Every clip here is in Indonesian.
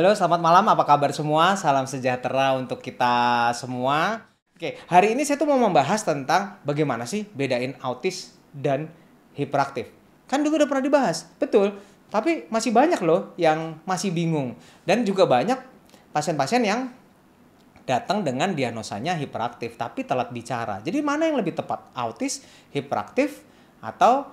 Halo, selamat malam. Apa kabar semua? Salam sejahtera untuk kita semua. Oke, hari ini saya tuh mau membahas tentang bagaimana sih bedain autis dan hiperaktif. Kan dulu udah pernah dibahas, betul. Tapi masih banyak loh yang masih bingung. Dan juga banyak pasien-pasien yang datang dengan diagnosanya hiperaktif tapi telat bicara. Jadi mana yang lebih tepat? Autis, hiperaktif, atau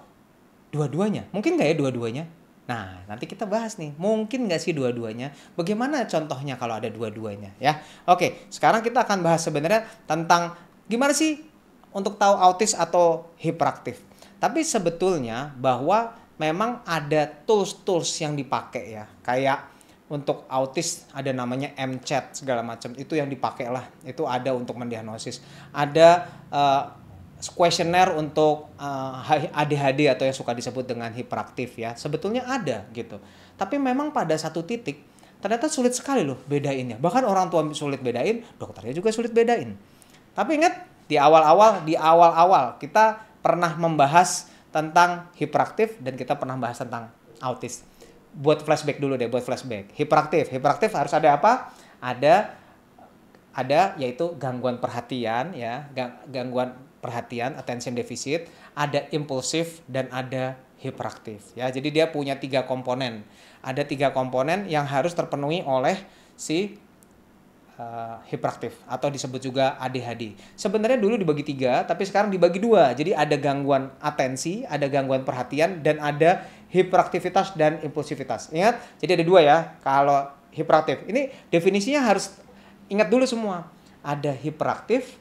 dua-duanya? Mungkin nggak ya dua-duanya? Nah, nanti kita bahas nih, mungkin nggak sih dua-duanya? Bagaimana contohnya kalau ada dua-duanya ya? Oke, sekarang kita akan bahas sebenarnya tentang gimana sih untuk tahu autis atau hiperaktif. Tapi sebetulnya bahwa memang ada tools-tools yang dipakai ya, kayak untuk autis ada namanya MCAT segala macam itu yang dipakai lah itu ada untuk mendiagnosis ada uh, kuesioner untuk uh, ADHD atau yang suka disebut dengan hiperaktif ya sebetulnya ada gitu tapi memang pada satu titik ternyata sulit sekali loh bedainnya bahkan orang tua sulit bedain dokternya juga sulit bedain tapi ingat di awal-awal di awal-awal kita pernah membahas tentang hiperaktif dan kita pernah bahas tentang autis buat flashback dulu deh buat flashback hiperaktif hiperaktif harus ada apa ada ada yaitu gangguan perhatian ya gangguan perhatian attention deficit, ada impulsif dan ada hiperaktif ya. Jadi dia punya tiga komponen. Ada tiga komponen yang harus terpenuhi oleh si uh, hiperaktif atau disebut juga ADHD. Sebenarnya dulu dibagi tiga, tapi sekarang dibagi dua. Jadi ada gangguan atensi, ada gangguan perhatian, dan ada hiperaktivitas dan impulsivitas. Ingat, jadi ada dua ya. Kalau hiperaktif, ini definisinya harus ingat dulu semua. Ada hiperaktif,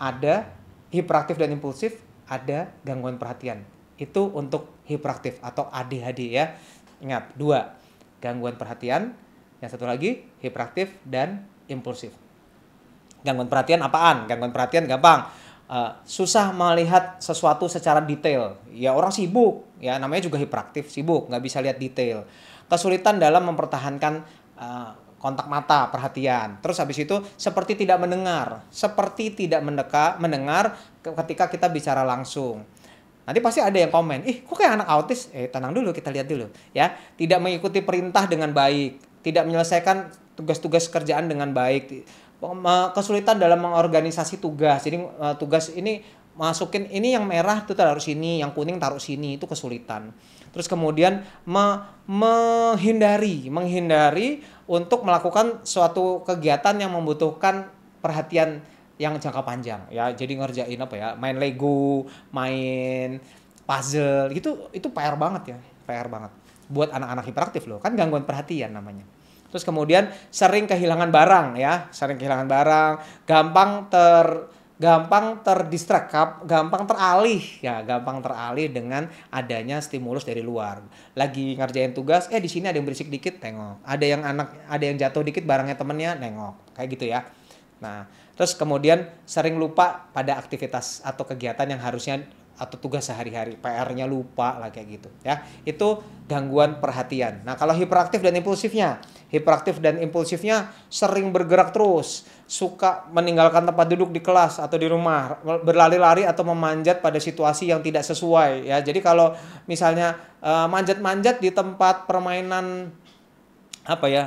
ada hiperaktif dan impulsif ada gangguan perhatian. Itu untuk hiperaktif atau ADHD ya. Ingat, dua, gangguan perhatian, yang satu lagi hiperaktif dan impulsif. Gangguan perhatian apaan? Gangguan perhatian gampang. Uh, susah melihat sesuatu secara detail. Ya orang sibuk, ya namanya juga hiperaktif, sibuk, nggak bisa lihat detail. Kesulitan dalam mempertahankan eh, kontak mata, perhatian. Terus habis itu seperti tidak mendengar, seperti tidak mendeka, mendengar ketika kita bicara langsung. Nanti pasti ada yang komen, ih kok kayak anak autis? Eh tenang dulu kita lihat dulu ya. Tidak mengikuti perintah dengan baik, tidak menyelesaikan tugas-tugas kerjaan dengan baik, kesulitan dalam mengorganisasi tugas. Jadi e, tugas ini masukin ini yang merah itu taruh sini, yang kuning taruh sini itu kesulitan. Terus kemudian me menghindari, menghindari untuk melakukan suatu kegiatan yang membutuhkan perhatian yang jangka panjang ya jadi ngerjain apa ya main Lego main puzzle gitu itu PR banget ya PR banget buat anak-anak hiperaktif loh kan gangguan perhatian namanya terus kemudian sering kehilangan barang ya sering kehilangan barang gampang ter gampang terdistract, gampang teralih ya, gampang teralih dengan adanya stimulus dari luar. Lagi ngerjain tugas, eh di sini ada yang berisik dikit, tengok. Ada yang anak, ada yang jatuh dikit barangnya temennya, nengok. Kayak gitu ya. Nah, terus kemudian sering lupa pada aktivitas atau kegiatan yang harusnya atau tugas sehari-hari, PR-nya lupa lah kayak gitu ya. Itu gangguan perhatian. Nah, kalau hiperaktif dan impulsifnya, hiperaktif dan impulsifnya sering bergerak terus, suka meninggalkan tempat duduk di kelas atau di rumah, berlari-lari atau memanjat pada situasi yang tidak sesuai ya. Jadi kalau misalnya eh, manjat-manjat uh, di tempat permainan apa ya?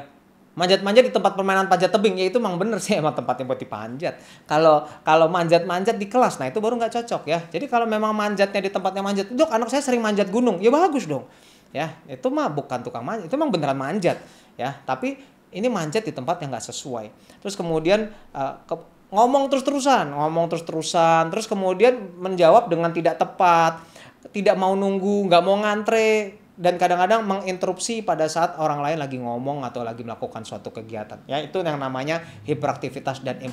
manjat-manjat di tempat permainan panjat tebing ya itu emang bener sih emang tempatnya buat dipanjat kalau kalau manjat-manjat di kelas nah itu baru nggak cocok ya jadi kalau memang manjatnya di tempatnya manjat dok anak saya sering manjat gunung ya bagus dong ya itu mah bukan tukang manjat itu emang beneran manjat ya tapi ini manjat di tempat yang nggak sesuai terus kemudian uh, ke, ngomong terus-terusan ngomong terus-terusan terus kemudian menjawab dengan tidak tepat tidak mau nunggu nggak mau ngantre dan kadang-kadang menginterupsi pada saat orang lain lagi ngomong atau lagi melakukan suatu kegiatan ya itu yang namanya hiperaktivitas dan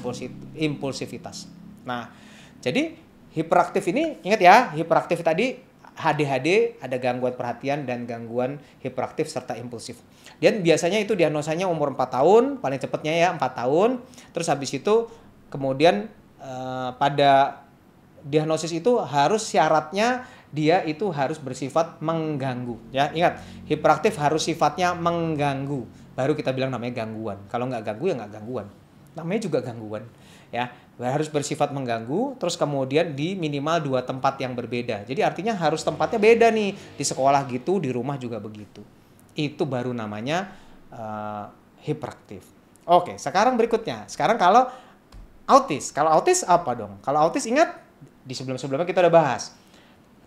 impulsivitas nah jadi hiperaktif ini ingat ya hiperaktif tadi HDHD ada gangguan perhatian dan gangguan hiperaktif serta impulsif dan biasanya itu diagnosanya umur 4 tahun paling cepatnya ya 4 tahun terus habis itu kemudian eh, pada diagnosis itu harus syaratnya dia itu harus bersifat mengganggu ya ingat hiperaktif harus sifatnya mengganggu baru kita bilang namanya gangguan kalau nggak ganggu ya nggak gangguan namanya juga gangguan ya harus bersifat mengganggu terus kemudian di minimal dua tempat yang berbeda jadi artinya harus tempatnya beda nih di sekolah gitu di rumah juga begitu itu baru namanya uh, hiperaktif oke sekarang berikutnya sekarang kalau autis kalau autis apa dong kalau autis ingat di sebelum sebelumnya kita udah bahas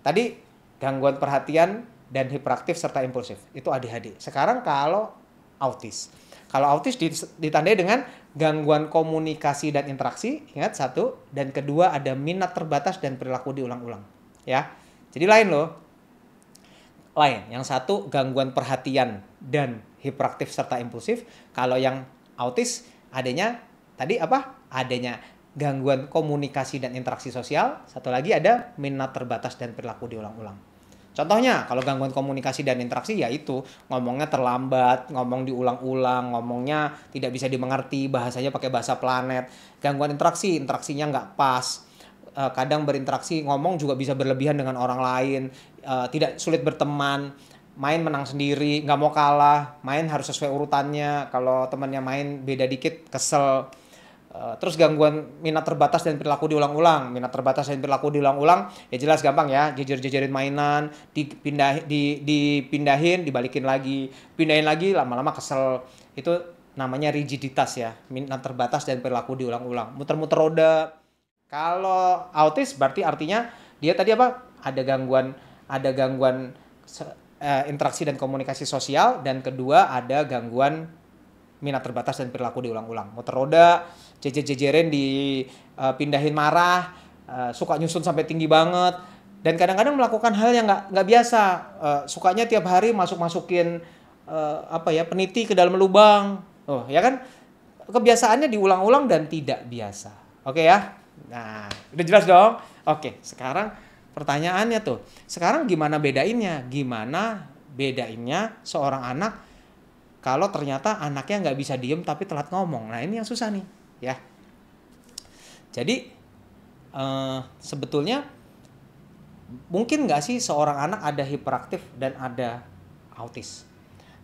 Tadi gangguan perhatian dan hiperaktif serta impulsif. Itu ADHD. Sekarang kalau autis. Kalau autis ditandai dengan gangguan komunikasi dan interaksi, ingat satu, dan kedua ada minat terbatas dan perilaku diulang-ulang. Ya. Jadi lain loh. Lain. Yang satu gangguan perhatian dan hiperaktif serta impulsif. Kalau yang autis adanya tadi apa? Adanya gangguan komunikasi dan interaksi sosial, satu lagi ada minat terbatas dan perilaku diulang-ulang. Contohnya, kalau gangguan komunikasi dan interaksi yaitu ngomongnya terlambat, ngomong diulang-ulang, ngomongnya tidak bisa dimengerti, bahasanya pakai bahasa planet. Gangguan interaksi, interaksinya nggak pas. Eh, kadang berinteraksi ngomong juga bisa berlebihan dengan orang lain, eh, tidak sulit berteman, main menang sendiri, nggak mau kalah, main harus sesuai urutannya. Kalau temannya main beda dikit, kesel Eh, terus gangguan minat terbatas dan perilaku diulang-ulang minat terbatas dan perilaku diulang-ulang ya jelas gampang ya jejer-jejerin mainan dipindah dipindahin dibalikin lagi pindahin lagi lama-lama kesel itu namanya rigiditas ya minat terbatas dan perilaku diulang-ulang muter-muter roda kalau autis berarti artinya dia tadi apa ada gangguan ada gangguan eh, interaksi dan komunikasi sosial dan kedua ada gangguan minat terbatas dan perilaku diulang-ulang muter roda jejer-jejeran dipindahin eh, uh, marah, uh, suka nyusun sampai tinggi banget dan kadang-kadang melakukan hal yang nggak nggak biasa. Uh, sukanya tiap hari masuk-masukin uh, apa ya peniti ke dalam lubang. Oh, ya kan? Kebiasaannya diulang-ulang dan tidak biasa. Oke okay, ya? Nah, udah jelas dong? Oke, okay, sekarang pertanyaannya tuh. Sekarang gimana bedainnya? Gimana bedainnya seorang anak kalau ternyata anaknya nggak bisa diem tapi telat ngomong. Nah ini yang susah nih ya. Jadi uh, sebetulnya mungkin nggak sih seorang anak ada hiperaktif dan ada autis.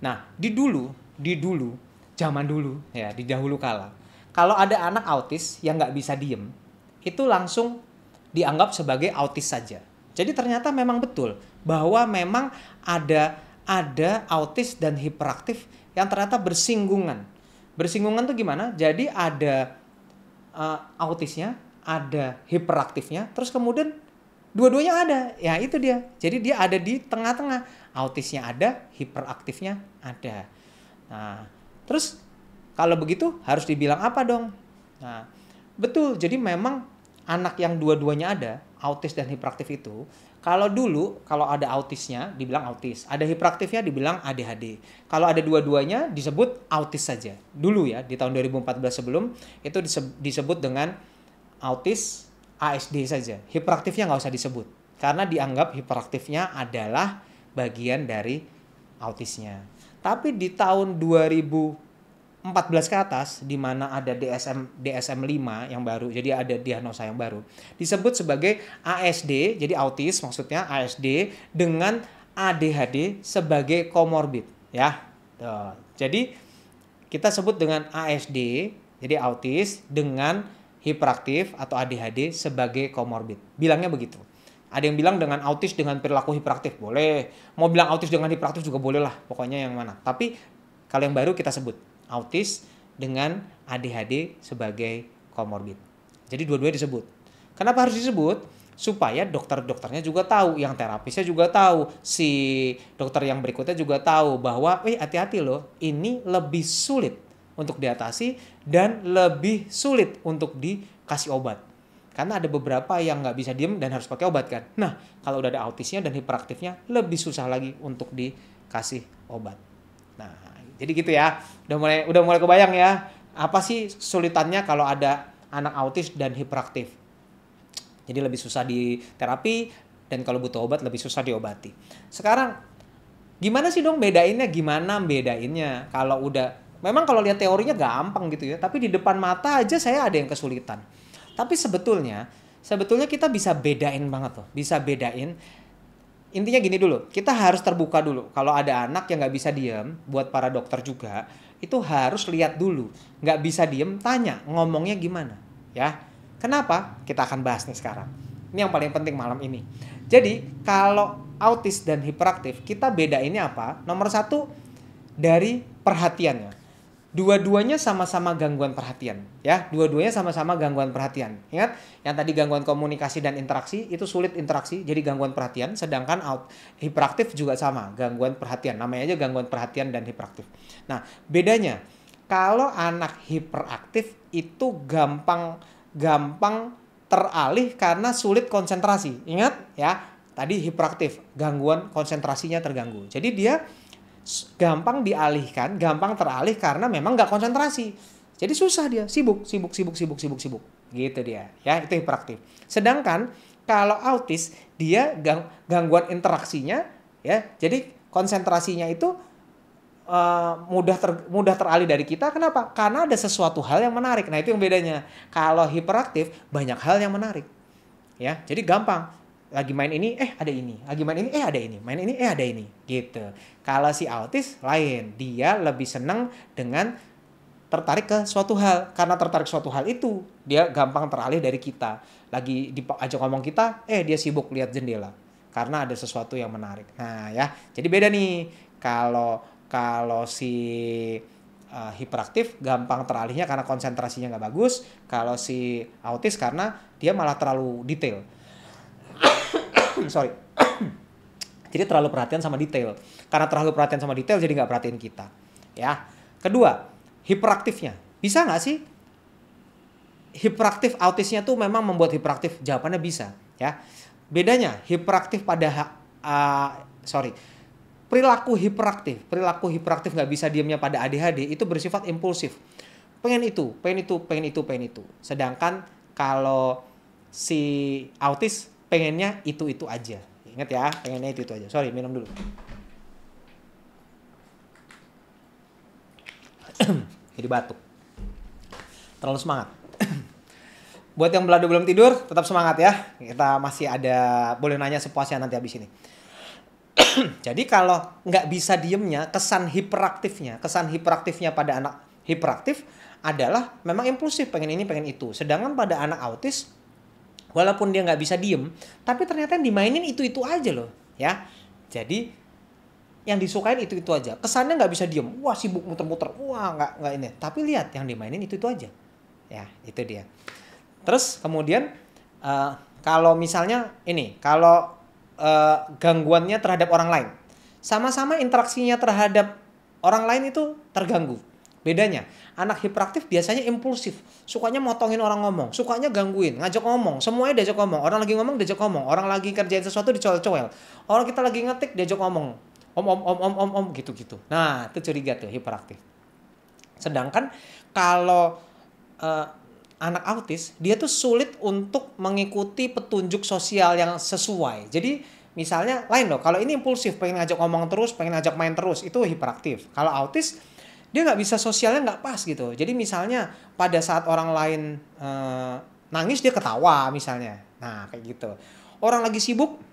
Nah di dulu, di dulu, zaman dulu ya di dahulu kala, kalau ada anak autis yang nggak bisa diem, itu langsung dianggap sebagai autis saja. Jadi ternyata memang betul bahwa memang ada ada autis dan hiperaktif yang ternyata bersinggungan bersinggungan tuh gimana jadi ada uh, autisnya ada hiperaktifnya terus kemudian dua-duanya ada ya itu dia jadi dia ada di tengah-tengah autisnya ada hiperaktifnya ada nah terus kalau begitu harus dibilang apa dong nah betul jadi memang anak yang dua-duanya ada autis dan hiperaktif itu kalau dulu kalau ada autisnya dibilang autis, ada hiperaktifnya dibilang ADHD. Kalau ada dua-duanya disebut autis saja. Dulu ya di tahun 2014 sebelum itu disebut dengan autis ASD saja. Hiperaktifnya nggak usah disebut karena dianggap hiperaktifnya adalah bagian dari autisnya. Tapi di tahun 2000 14 ke atas di mana ada DSM DSM 5 yang baru. Jadi ada diagnosa yang baru. Disebut sebagai ASD, jadi autis maksudnya ASD dengan ADHD sebagai comorbid, ya. Jadi kita sebut dengan ASD, jadi autis dengan hiperaktif atau ADHD sebagai comorbid. Bilangnya begitu. Ada yang bilang dengan autis dengan perilaku hiperaktif boleh. Mau bilang autis dengan hiperaktif juga boleh lah. Pokoknya yang mana. Tapi kalau yang baru kita sebut autis dengan ADHD sebagai komorbid. Jadi dua-duanya disebut. Kenapa harus disebut? Supaya dokter-dokternya juga tahu, yang terapisnya juga tahu, si dokter yang berikutnya juga tahu bahwa, eh hati-hati loh, ini lebih sulit untuk diatasi dan lebih sulit untuk dikasih obat. Karena ada beberapa yang nggak bisa diem dan harus pakai obat kan. Nah, kalau udah ada autisnya dan hiperaktifnya, lebih susah lagi untuk dikasih obat. Nah, jadi gitu ya. Udah mulai udah mulai kebayang ya. Apa sih kesulitannya kalau ada anak autis dan hiperaktif? Jadi lebih susah di terapi dan kalau butuh obat lebih susah diobati. Sekarang gimana sih dong bedainnya? Gimana bedainnya kalau udah memang kalau lihat teorinya gampang gitu ya, tapi di depan mata aja saya ada yang kesulitan. Tapi sebetulnya sebetulnya kita bisa bedain banget loh, bisa bedain intinya gini dulu kita harus terbuka dulu kalau ada anak yang nggak bisa diem buat para dokter juga itu harus lihat dulu nggak bisa diem tanya ngomongnya gimana ya kenapa kita akan bahas nih sekarang ini yang paling penting malam ini jadi kalau autis dan hiperaktif kita beda ini apa nomor satu dari perhatiannya dua-duanya sama-sama gangguan perhatian ya dua-duanya sama-sama gangguan perhatian ingat yang tadi gangguan komunikasi dan interaksi itu sulit interaksi jadi gangguan perhatian sedangkan out hiperaktif juga sama gangguan perhatian namanya aja gangguan perhatian dan hiperaktif nah bedanya kalau anak hiperaktif itu gampang gampang teralih karena sulit konsentrasi ingat ya tadi hiperaktif gangguan konsentrasinya terganggu jadi dia gampang dialihkan, gampang teralih karena memang nggak konsentrasi. Jadi susah dia, sibuk, sibuk, sibuk, sibuk, sibuk, sibuk. Gitu dia, ya itu hiperaktif. Sedangkan kalau autis, dia gang gangguan interaksinya, ya jadi konsentrasinya itu Uh, mudah ter, mudah teralih dari kita kenapa karena ada sesuatu hal yang menarik nah itu yang bedanya kalau hiperaktif banyak hal yang menarik ya jadi gampang lagi main ini eh ada ini lagi main ini eh ada ini main ini eh ada ini gitu kalau si autis lain dia lebih senang dengan tertarik ke suatu hal karena tertarik suatu hal itu dia gampang teralih dari kita lagi diajak ngomong kita eh dia sibuk lihat jendela karena ada sesuatu yang menarik nah ya jadi beda nih kalau kalau si uh, hiperaktif gampang teralihnya karena konsentrasinya nggak bagus kalau si autis karena dia malah terlalu detail sorry jadi terlalu perhatian sama detail karena terlalu perhatian sama detail jadi nggak perhatiin kita ya kedua hiperaktifnya bisa nggak sih hiperaktif autisnya tuh memang membuat hiperaktif jawabannya bisa ya bedanya hiperaktif pada uh, sorry perilaku hiperaktif perilaku hiperaktif nggak bisa diamnya pada ADHD itu bersifat impulsif pengen itu pengen itu pengen itu pengen itu sedangkan kalau si autis pengennya itu-itu aja. Ingat ya, pengennya itu-itu aja. Sorry, minum dulu. Jadi batuk. Terlalu semangat. Buat yang belum belum tidur, tetap semangat ya. Kita masih ada, boleh nanya sepuasnya nanti habis ini. Jadi kalau nggak bisa diemnya, kesan hiperaktifnya, kesan hiperaktifnya pada anak hiperaktif adalah memang impulsif, pengen ini, pengen itu. Sedangkan pada anak autis, walaupun dia nggak bisa diem tapi ternyata yang dimainin itu itu aja loh ya jadi yang disukain itu itu aja kesannya nggak bisa diem wah sibuk muter-muter wah nggak nggak ini tapi lihat yang dimainin itu itu aja ya itu dia terus kemudian uh, kalau misalnya ini kalau uh, gangguannya terhadap orang lain sama-sama interaksinya terhadap orang lain itu terganggu Bedanya, anak hiperaktif biasanya impulsif, sukanya motongin orang ngomong, sukanya gangguin, ngajak ngomong, semuanya diajak ngomong. Orang lagi ngomong diajak ngomong, orang lagi kerjain sesuatu dicoel-coel. Orang kita lagi ngetik diajak ngomong. Om om om om om om gitu-gitu. Nah, itu curiga tuh hiperaktif. Sedangkan kalau uh, anak autis, dia tuh sulit untuk mengikuti petunjuk sosial yang sesuai. Jadi misalnya lain loh kalau ini impulsif pengen ngajak ngomong terus pengen ngajak main terus itu hiperaktif kalau autis dia nggak bisa sosialnya nggak pas gitu jadi misalnya pada saat orang lain e, nangis dia ketawa misalnya nah kayak gitu orang lagi sibuk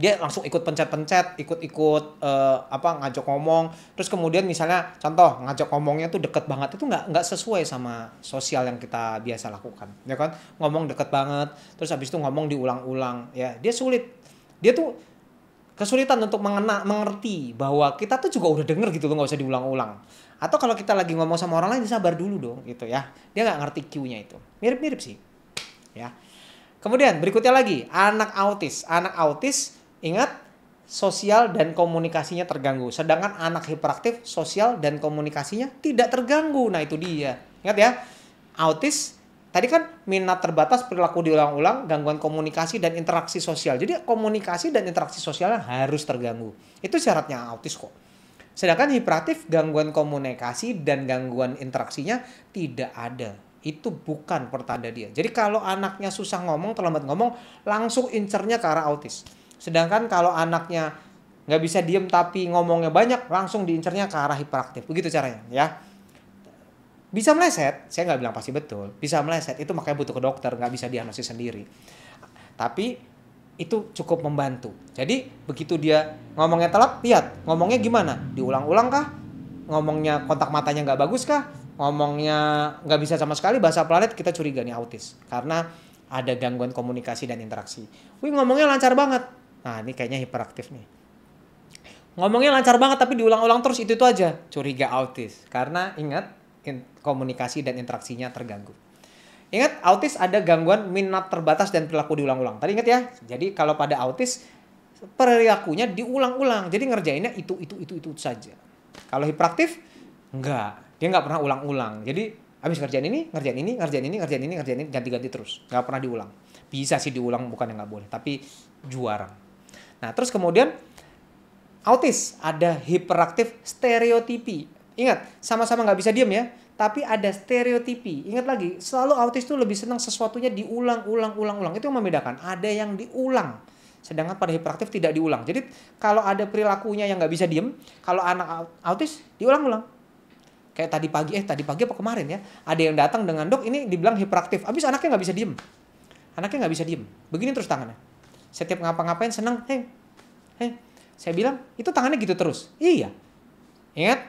dia langsung ikut pencet-pencet, ikut-ikut uh, apa ngajak ngomong. Terus kemudian misalnya contoh ngajak ngomongnya tuh deket banget itu nggak nggak sesuai sama sosial yang kita biasa lakukan, ya kan? Ngomong deket banget, terus habis itu ngomong diulang-ulang, ya dia sulit. Dia tuh kesulitan untuk mengena, mengerti bahwa kita tuh juga udah denger gitu loh nggak usah diulang-ulang atau kalau kita lagi ngomong sama orang lain sabar dulu dong gitu ya dia nggak ngerti Q-nya itu mirip-mirip sih ya kemudian berikutnya lagi anak autis anak autis ingat sosial dan komunikasinya terganggu sedangkan anak hiperaktif sosial dan komunikasinya tidak terganggu nah itu dia ingat ya autis tadi kan minat terbatas, perilaku diulang-ulang, gangguan komunikasi dan interaksi sosial. Jadi komunikasi dan interaksi sosialnya harus terganggu. Itu syaratnya autis kok. Sedangkan hiperaktif gangguan komunikasi dan gangguan interaksinya tidak ada. Itu bukan pertanda dia. Jadi kalau anaknya susah ngomong, terlambat ngomong, langsung incernya ke arah autis. Sedangkan kalau anaknya nggak bisa diem tapi ngomongnya banyak, langsung diincernya ke arah hiperaktif. Begitu caranya ya bisa meleset saya nggak bilang pasti betul bisa meleset itu makanya butuh ke dokter nggak bisa diagnosis sendiri tapi itu cukup membantu jadi begitu dia ngomongnya telat lihat ngomongnya gimana diulang-ulang kah ngomongnya kontak matanya nggak bagus kah ngomongnya nggak bisa sama sekali bahasa planet kita curiga nih autis karena ada gangguan komunikasi dan interaksi wih ngomongnya lancar banget nah ini kayaknya hiperaktif nih ngomongnya lancar banget tapi diulang-ulang terus itu itu aja curiga autis karena ingat komunikasi dan interaksinya terganggu. Ingat, autis ada gangguan minat terbatas dan perilaku diulang-ulang. Tadi ingat ya, jadi kalau pada autis perilakunya diulang-ulang. Jadi ngerjainnya itu, itu, itu, itu saja. Kalau hiperaktif, enggak. Dia nggak pernah ulang-ulang. Jadi habis ngerjain ini, ngerjain ini, ngerjain ini, ngerjain ini, ngerjain ini, ganti-ganti terus. Nggak pernah diulang. Bisa sih diulang, bukan yang nggak boleh. Tapi juara. Nah, terus kemudian autis ada hiperaktif stereotipi Ingat, sama-sama nggak bisa diem ya. Tapi ada stereotipi. Ingat lagi, selalu autis itu lebih senang sesuatunya diulang, ulang, ulang, ulang. Itu yang membedakan. Ada yang diulang. Sedangkan pada hiperaktif tidak diulang. Jadi kalau ada perilakunya yang nggak bisa diem, kalau anak autis diulang-ulang. Kayak tadi pagi, eh tadi pagi apa kemarin ya, ada yang datang dengan dok ini dibilang hiperaktif. Abis anaknya nggak bisa diem. Anaknya nggak bisa diem. Begini terus tangannya. Setiap ngapa-ngapain senang, heh, heh. Saya bilang, itu tangannya gitu terus. Iya. Ingat,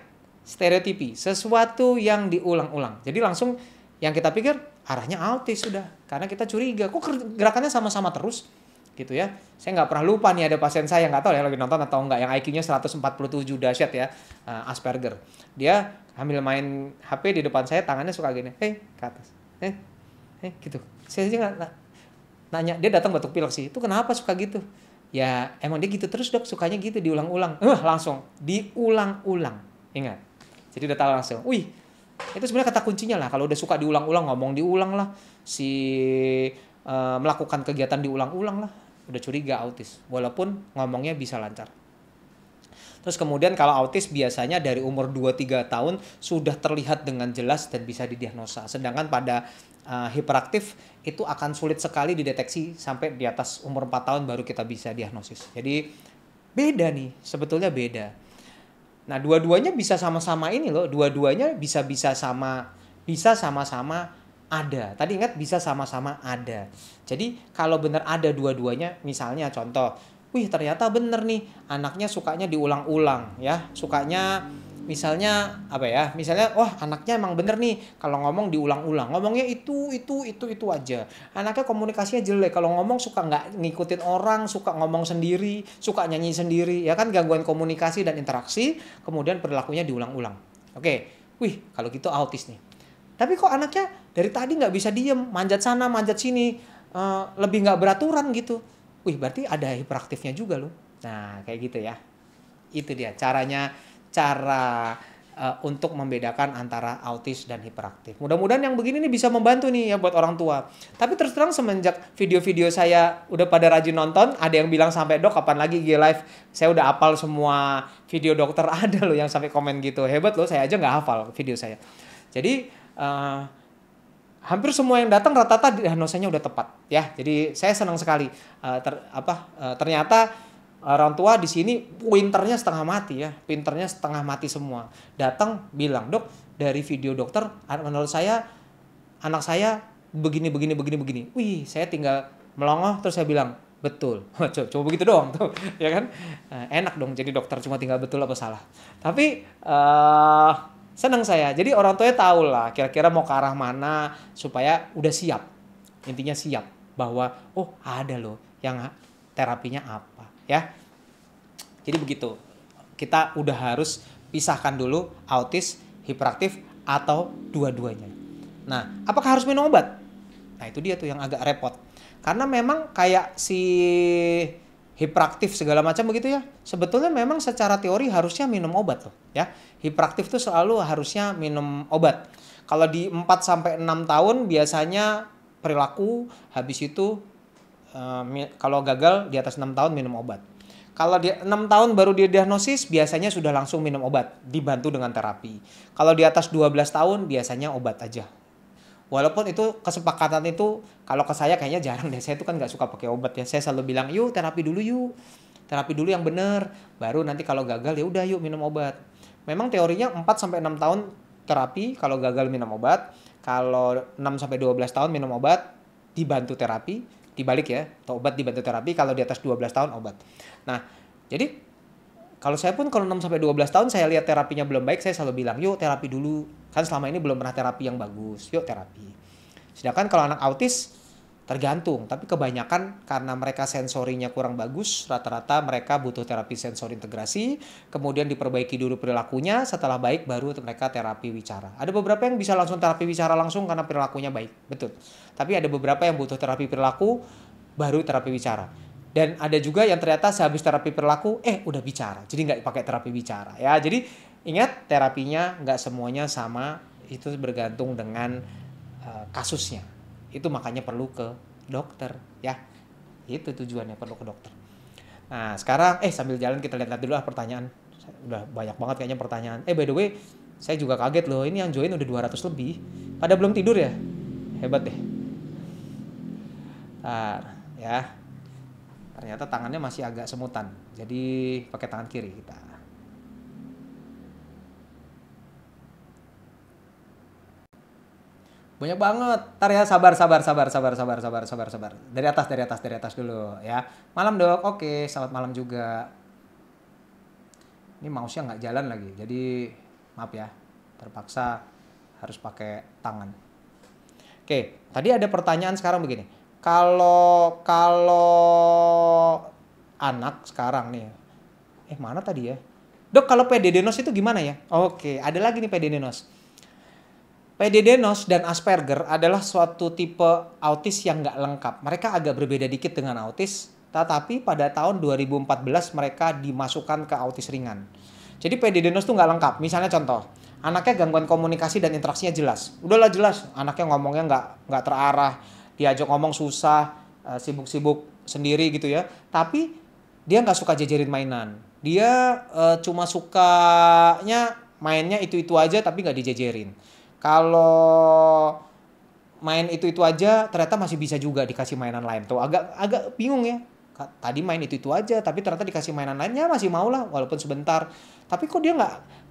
stereotipi, sesuatu yang diulang-ulang. Jadi langsung yang kita pikir arahnya autis sudah, karena kita curiga, kok gerakannya sama-sama terus gitu ya. Saya nggak pernah lupa nih ada pasien saya nggak tahu ya lagi nonton atau nggak yang IQ-nya 147 dahsyat ya eh, Asperger. Dia hamil main HP di depan saya tangannya suka gini, hei ke atas, hei hei gitu. Saya aja nggak nanya dia datang batuk pilek sih, itu kenapa suka gitu? Ya emang dia gitu terus dok sukanya gitu diulang-ulang, Uh, langsung diulang-ulang. Ingat, jadi udah tahu langsung. Wih, itu sebenarnya kata kuncinya lah. Kalau udah suka diulang-ulang, ngomong diulang lah, si uh, melakukan kegiatan diulang-ulang lah, udah curiga autis. Walaupun ngomongnya bisa lancar. Terus kemudian kalau autis biasanya dari umur 2-3 tahun sudah terlihat dengan jelas dan bisa didiagnosa. Sedangkan pada uh, hiperaktif itu akan sulit sekali dideteksi sampai di atas umur 4 tahun baru kita bisa diagnosis. Jadi beda nih, sebetulnya beda. Nah, dua-duanya bisa sama-sama ini loh, dua-duanya bisa-bisa sama bisa sama-sama ada. Tadi ingat bisa sama-sama ada. Jadi kalau benar ada dua-duanya, misalnya contoh, wih ternyata benar nih anaknya sukanya diulang-ulang ya, sukanya misalnya apa ya misalnya wah anaknya emang bener nih kalau ngomong diulang-ulang ngomongnya itu itu itu itu aja anaknya komunikasinya jelek kalau ngomong suka nggak ngikutin orang suka ngomong sendiri suka nyanyi sendiri ya kan gangguan komunikasi dan interaksi kemudian perilakunya diulang-ulang oke wih kalau gitu autis nih tapi kok anaknya dari tadi nggak bisa diem manjat sana manjat sini uh, lebih nggak beraturan gitu wih berarti ada hiperaktifnya juga loh nah kayak gitu ya itu dia caranya cara uh, untuk membedakan antara autis dan hiperaktif. Mudah-mudahan yang begini nih bisa membantu nih ya buat orang tua. Tapi terus terang semenjak video-video saya udah pada rajin nonton, ada yang bilang sampai dok kapan lagi IG live? Saya udah apal semua video dokter ada loh yang sampai komen gitu. Hebat loh, saya aja nggak hafal video saya. Jadi uh, hampir semua yang datang rata-rata diagnosanya udah tepat ya. Jadi saya senang sekali uh, ter, apa uh, ternyata orang tua di sini pinternya setengah mati ya, pinternya setengah mati semua. Datang bilang, "Dok, dari video dokter menurut saya anak saya begini begini begini begini." Wih, saya tinggal melongo terus saya bilang, "Betul." coba, coba begitu doang tuh, ya kan? Eh, enak dong jadi dokter cuma tinggal betul apa salah. Tapi uh, senang saya. Jadi orang tuanya tahu lah kira-kira mau ke arah mana supaya udah siap. Intinya siap bahwa oh ada loh yang terapinya apa ya jadi begitu kita udah harus pisahkan dulu autis hiperaktif atau dua-duanya nah apakah harus minum obat nah itu dia tuh yang agak repot karena memang kayak si hiperaktif segala macam begitu ya. Sebetulnya memang secara teori harusnya minum obat tuh ya. Hiperaktif tuh selalu harusnya minum obat. Kalau di 4 sampai 6 tahun biasanya perilaku habis itu Eh, kalau gagal di atas enam tahun minum obat. Kalau dia 6 tahun baru didiagnosis diagnosis, biasanya sudah langsung minum obat, dibantu dengan terapi. Kalau di atas 12 tahun, biasanya obat aja. Walaupun itu kesepakatan itu, kalau ke saya kayaknya jarang deh, saya itu kan nggak suka pakai obat ya. Saya selalu bilang, yuk terapi dulu yuk, terapi dulu yang bener, baru nanti kalau gagal ya udah yuk minum obat. Memang teorinya 4-6 tahun terapi kalau gagal minum obat, kalau 6-12 tahun minum obat, dibantu terapi, dibalik ya obat dibantu terapi kalau di atas 12 tahun obat nah jadi kalau saya pun kalau 6 sampai 12 tahun saya lihat terapinya belum baik saya selalu bilang yuk terapi dulu kan selama ini belum pernah terapi yang bagus yuk terapi sedangkan kalau anak autis Tergantung, tapi kebanyakan karena mereka sensorinya kurang bagus, rata-rata mereka butuh terapi sensor integrasi, kemudian diperbaiki dulu perilakunya, setelah baik baru mereka terapi wicara. Ada beberapa yang bisa langsung terapi wicara langsung karena perilakunya baik, betul. Tapi ada beberapa yang butuh terapi perilaku, baru terapi wicara. Dan ada juga yang ternyata sehabis terapi perilaku, eh udah bicara, jadi nggak pakai terapi bicara. Ya, jadi ingat terapinya nggak semuanya sama, itu bergantung dengan uh, kasusnya itu makanya perlu ke dokter ya itu tujuannya perlu ke dokter nah sekarang eh sambil jalan kita lihat-lihat dulu lah pertanyaan udah banyak banget kayaknya pertanyaan eh by the way saya juga kaget loh ini yang join udah 200 lebih pada belum tidur ya hebat deh Bentar, ya ternyata tangannya masih agak semutan jadi pakai tangan kiri kita Banyak banget. Tar ya sabar sabar sabar sabar sabar sabar sabar sabar. Dari atas dari atas dari atas dulu ya. Malam dok. Oke, selamat malam juga. Ini mouse-nya nggak jalan lagi. Jadi maaf ya. Terpaksa harus pakai tangan. Oke, tadi ada pertanyaan sekarang begini. Kalau kalau anak sekarang nih. Eh, mana tadi ya? Dok, kalau PD Denos itu gimana ya? Oke, ada lagi nih PD Denos pdd Denos dan Asperger adalah suatu tipe autis yang nggak lengkap. Mereka agak berbeda dikit dengan autis, tetapi pada tahun 2014 mereka dimasukkan ke autis ringan. Jadi pdd Denos tuh nggak lengkap. Misalnya contoh, anaknya gangguan komunikasi dan interaksinya jelas. Udahlah jelas, anaknya ngomongnya nggak nggak terarah, diajak ngomong susah, eh, sibuk-sibuk sendiri gitu ya. Tapi dia nggak suka jajarin mainan. Dia uh, cuma sukanya mainnya itu-itu aja tapi nggak dijajarin kalau main itu itu aja ternyata masih bisa juga dikasih mainan lain tuh agak agak bingung ya tadi main itu itu aja tapi ternyata dikasih mainan lainnya masih mau lah walaupun sebentar tapi kok dia nggak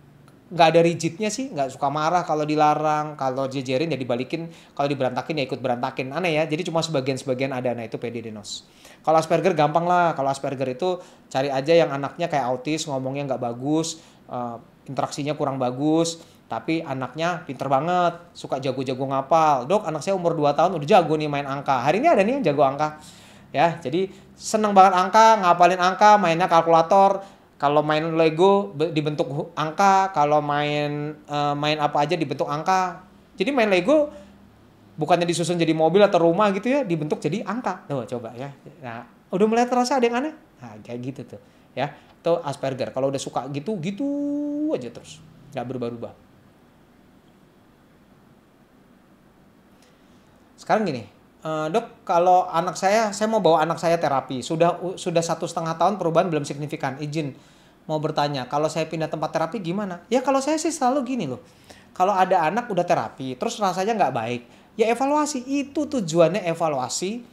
nggak ada rigidnya sih nggak suka marah kalau dilarang kalau jejerin ya balikin, kalau diberantakin ya ikut berantakin aneh ya jadi cuma sebagian sebagian ada nah itu PD Denos. kalau Asperger gampang lah kalau Asperger itu cari aja yang anaknya kayak autis ngomongnya nggak bagus eh, interaksinya kurang bagus tapi anaknya pinter banget, suka jago-jago ngapal. Dok, anak saya umur 2 tahun udah jago nih main angka. Hari ini ada nih yang jago angka. Ya, jadi seneng banget angka, ngapalin angka, mainnya kalkulator. Kalau main Lego dibentuk angka, kalau main uh, main apa aja dibentuk angka. Jadi main Lego bukannya disusun jadi mobil atau rumah gitu ya, dibentuk jadi angka. Tuh, coba ya. Nah, udah mulai terasa ada yang aneh. Nah, kayak gitu tuh. Ya, itu Asperger. Kalau udah suka gitu, gitu aja terus. Gak berubah-ubah. Sekarang gini, uh, dok kalau anak saya, saya mau bawa anak saya terapi. Sudah sudah satu setengah tahun perubahan belum signifikan. Izin mau bertanya, kalau saya pindah tempat terapi gimana? Ya kalau saya sih selalu gini loh. Kalau ada anak udah terapi, terus rasanya nggak baik, ya evaluasi. Itu tujuannya evaluasi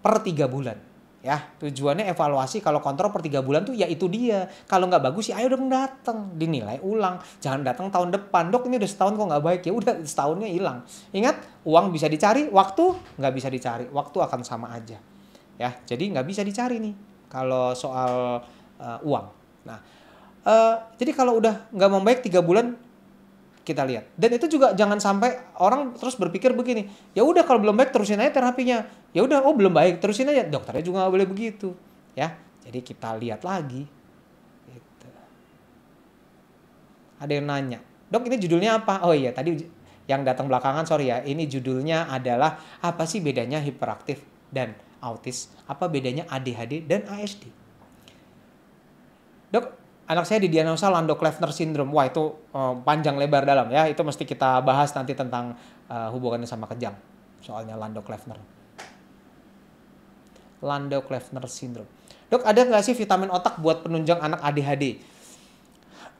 per tiga bulan ya tujuannya evaluasi kalau kontrol per tiga bulan tuh ya itu dia kalau nggak bagus sih ya ayo dong datang dinilai ulang jangan datang tahun depan dok ini udah setahun kok nggak baik ya udah setahunnya hilang ingat uang bisa dicari waktu nggak bisa dicari waktu akan sama aja ya jadi nggak bisa dicari nih kalau soal uh, uang nah uh, jadi kalau udah nggak membaik tiga bulan kita lihat. Dan itu juga jangan sampai orang terus berpikir begini, ya udah kalau belum baik terusin aja terapinya. Ya udah, oh belum baik terusin aja. Dokternya juga nggak boleh begitu, ya. Jadi kita lihat lagi. Gitu. Ada yang nanya, dok ini judulnya apa? Oh iya tadi yang datang belakangan sorry ya, ini judulnya adalah apa sih bedanya hiperaktif dan autis? Apa bedanya ADHD dan ASD? Dok, anak saya didiagnosa Lando Kleffner syndrome. Wah itu uh, panjang lebar dalam ya. Itu mesti kita bahas nanti tentang uh, hubungannya sama kejang. Soalnya Lando Kleffner. Lando Kleffner syndrome. Dok ada nggak sih vitamin otak buat penunjang anak ADHD?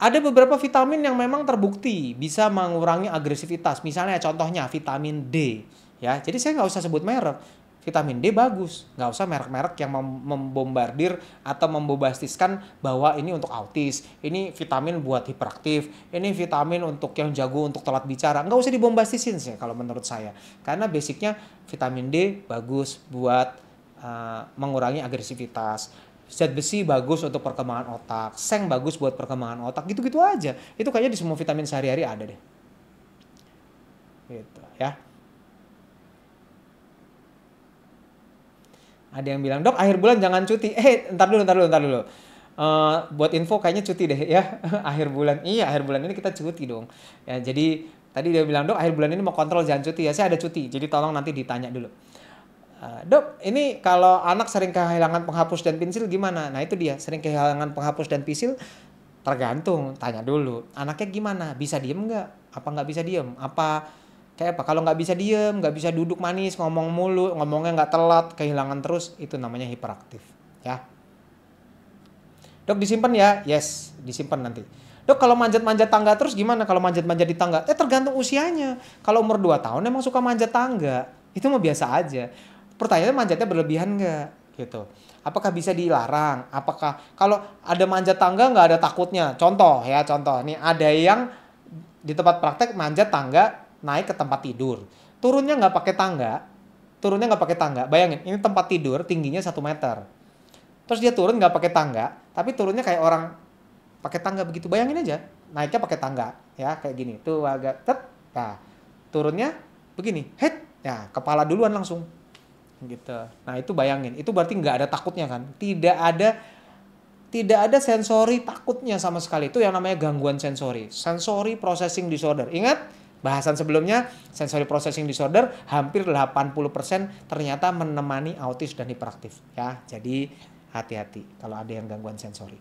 Ada beberapa vitamin yang memang terbukti bisa mengurangi agresivitas. Misalnya contohnya vitamin D. Ya, jadi saya nggak usah sebut merek vitamin D bagus. Nggak usah merek-merek yang mem membombardir atau membobastiskan bahwa ini untuk autis, ini vitamin buat hiperaktif, ini vitamin untuk yang jago untuk telat bicara. Nggak usah dibombastisin sih kalau menurut saya. Karena basicnya vitamin D bagus buat uh, mengurangi agresivitas. Zat besi bagus untuk perkembangan otak, seng bagus buat perkembangan otak, gitu-gitu aja. Itu kayaknya di semua vitamin sehari-hari ada deh. Gitu ya. ada yang bilang dok akhir bulan jangan cuti eh ntar dulu ntar dulu ntar dulu Uh, buat info kayaknya cuti deh ya akhir bulan iya akhir bulan ini kita cuti dong ya jadi tadi dia bilang dok akhir bulan ini mau kontrol jangan cuti ya saya ada cuti jadi tolong nanti ditanya dulu uh, dok ini kalau anak sering kehilangan penghapus dan pensil gimana nah itu dia sering kehilangan penghapus dan pensil tergantung tanya dulu anaknya gimana bisa diem nggak apa nggak bisa diem apa kayak apa kalau nggak bisa diem nggak bisa duduk manis ngomong mulu ngomongnya nggak telat kehilangan terus itu namanya hiperaktif ya dok disimpan ya yes disimpan nanti dok kalau manjat-manjat tangga terus gimana kalau manjat-manjat di tangga eh tergantung usianya kalau umur 2 tahun emang suka manjat tangga itu mah biasa aja pertanyaannya manjatnya berlebihan nggak gitu apakah bisa dilarang apakah kalau ada manjat tangga nggak ada takutnya contoh ya contoh nih ada yang di tempat praktek manjat tangga naik ke tempat tidur. Turunnya nggak pakai tangga, turunnya nggak pakai tangga. Bayangin, ini tempat tidur tingginya satu meter. Terus dia turun nggak pakai tangga, tapi turunnya kayak orang pakai tangga begitu. Bayangin aja, naiknya pakai tangga, ya kayak gini. Tuh agak tet, nah turunnya begini, head, ya kepala duluan langsung gitu. Nah itu bayangin, itu berarti nggak ada takutnya kan? Tidak ada tidak ada sensori takutnya sama sekali. Itu yang namanya gangguan sensori. Sensori processing disorder. Ingat, Bahasan sebelumnya, sensory processing disorder hampir 80% ternyata menemani autis dan hiperaktif ya. Jadi hati-hati kalau ada yang gangguan sensori.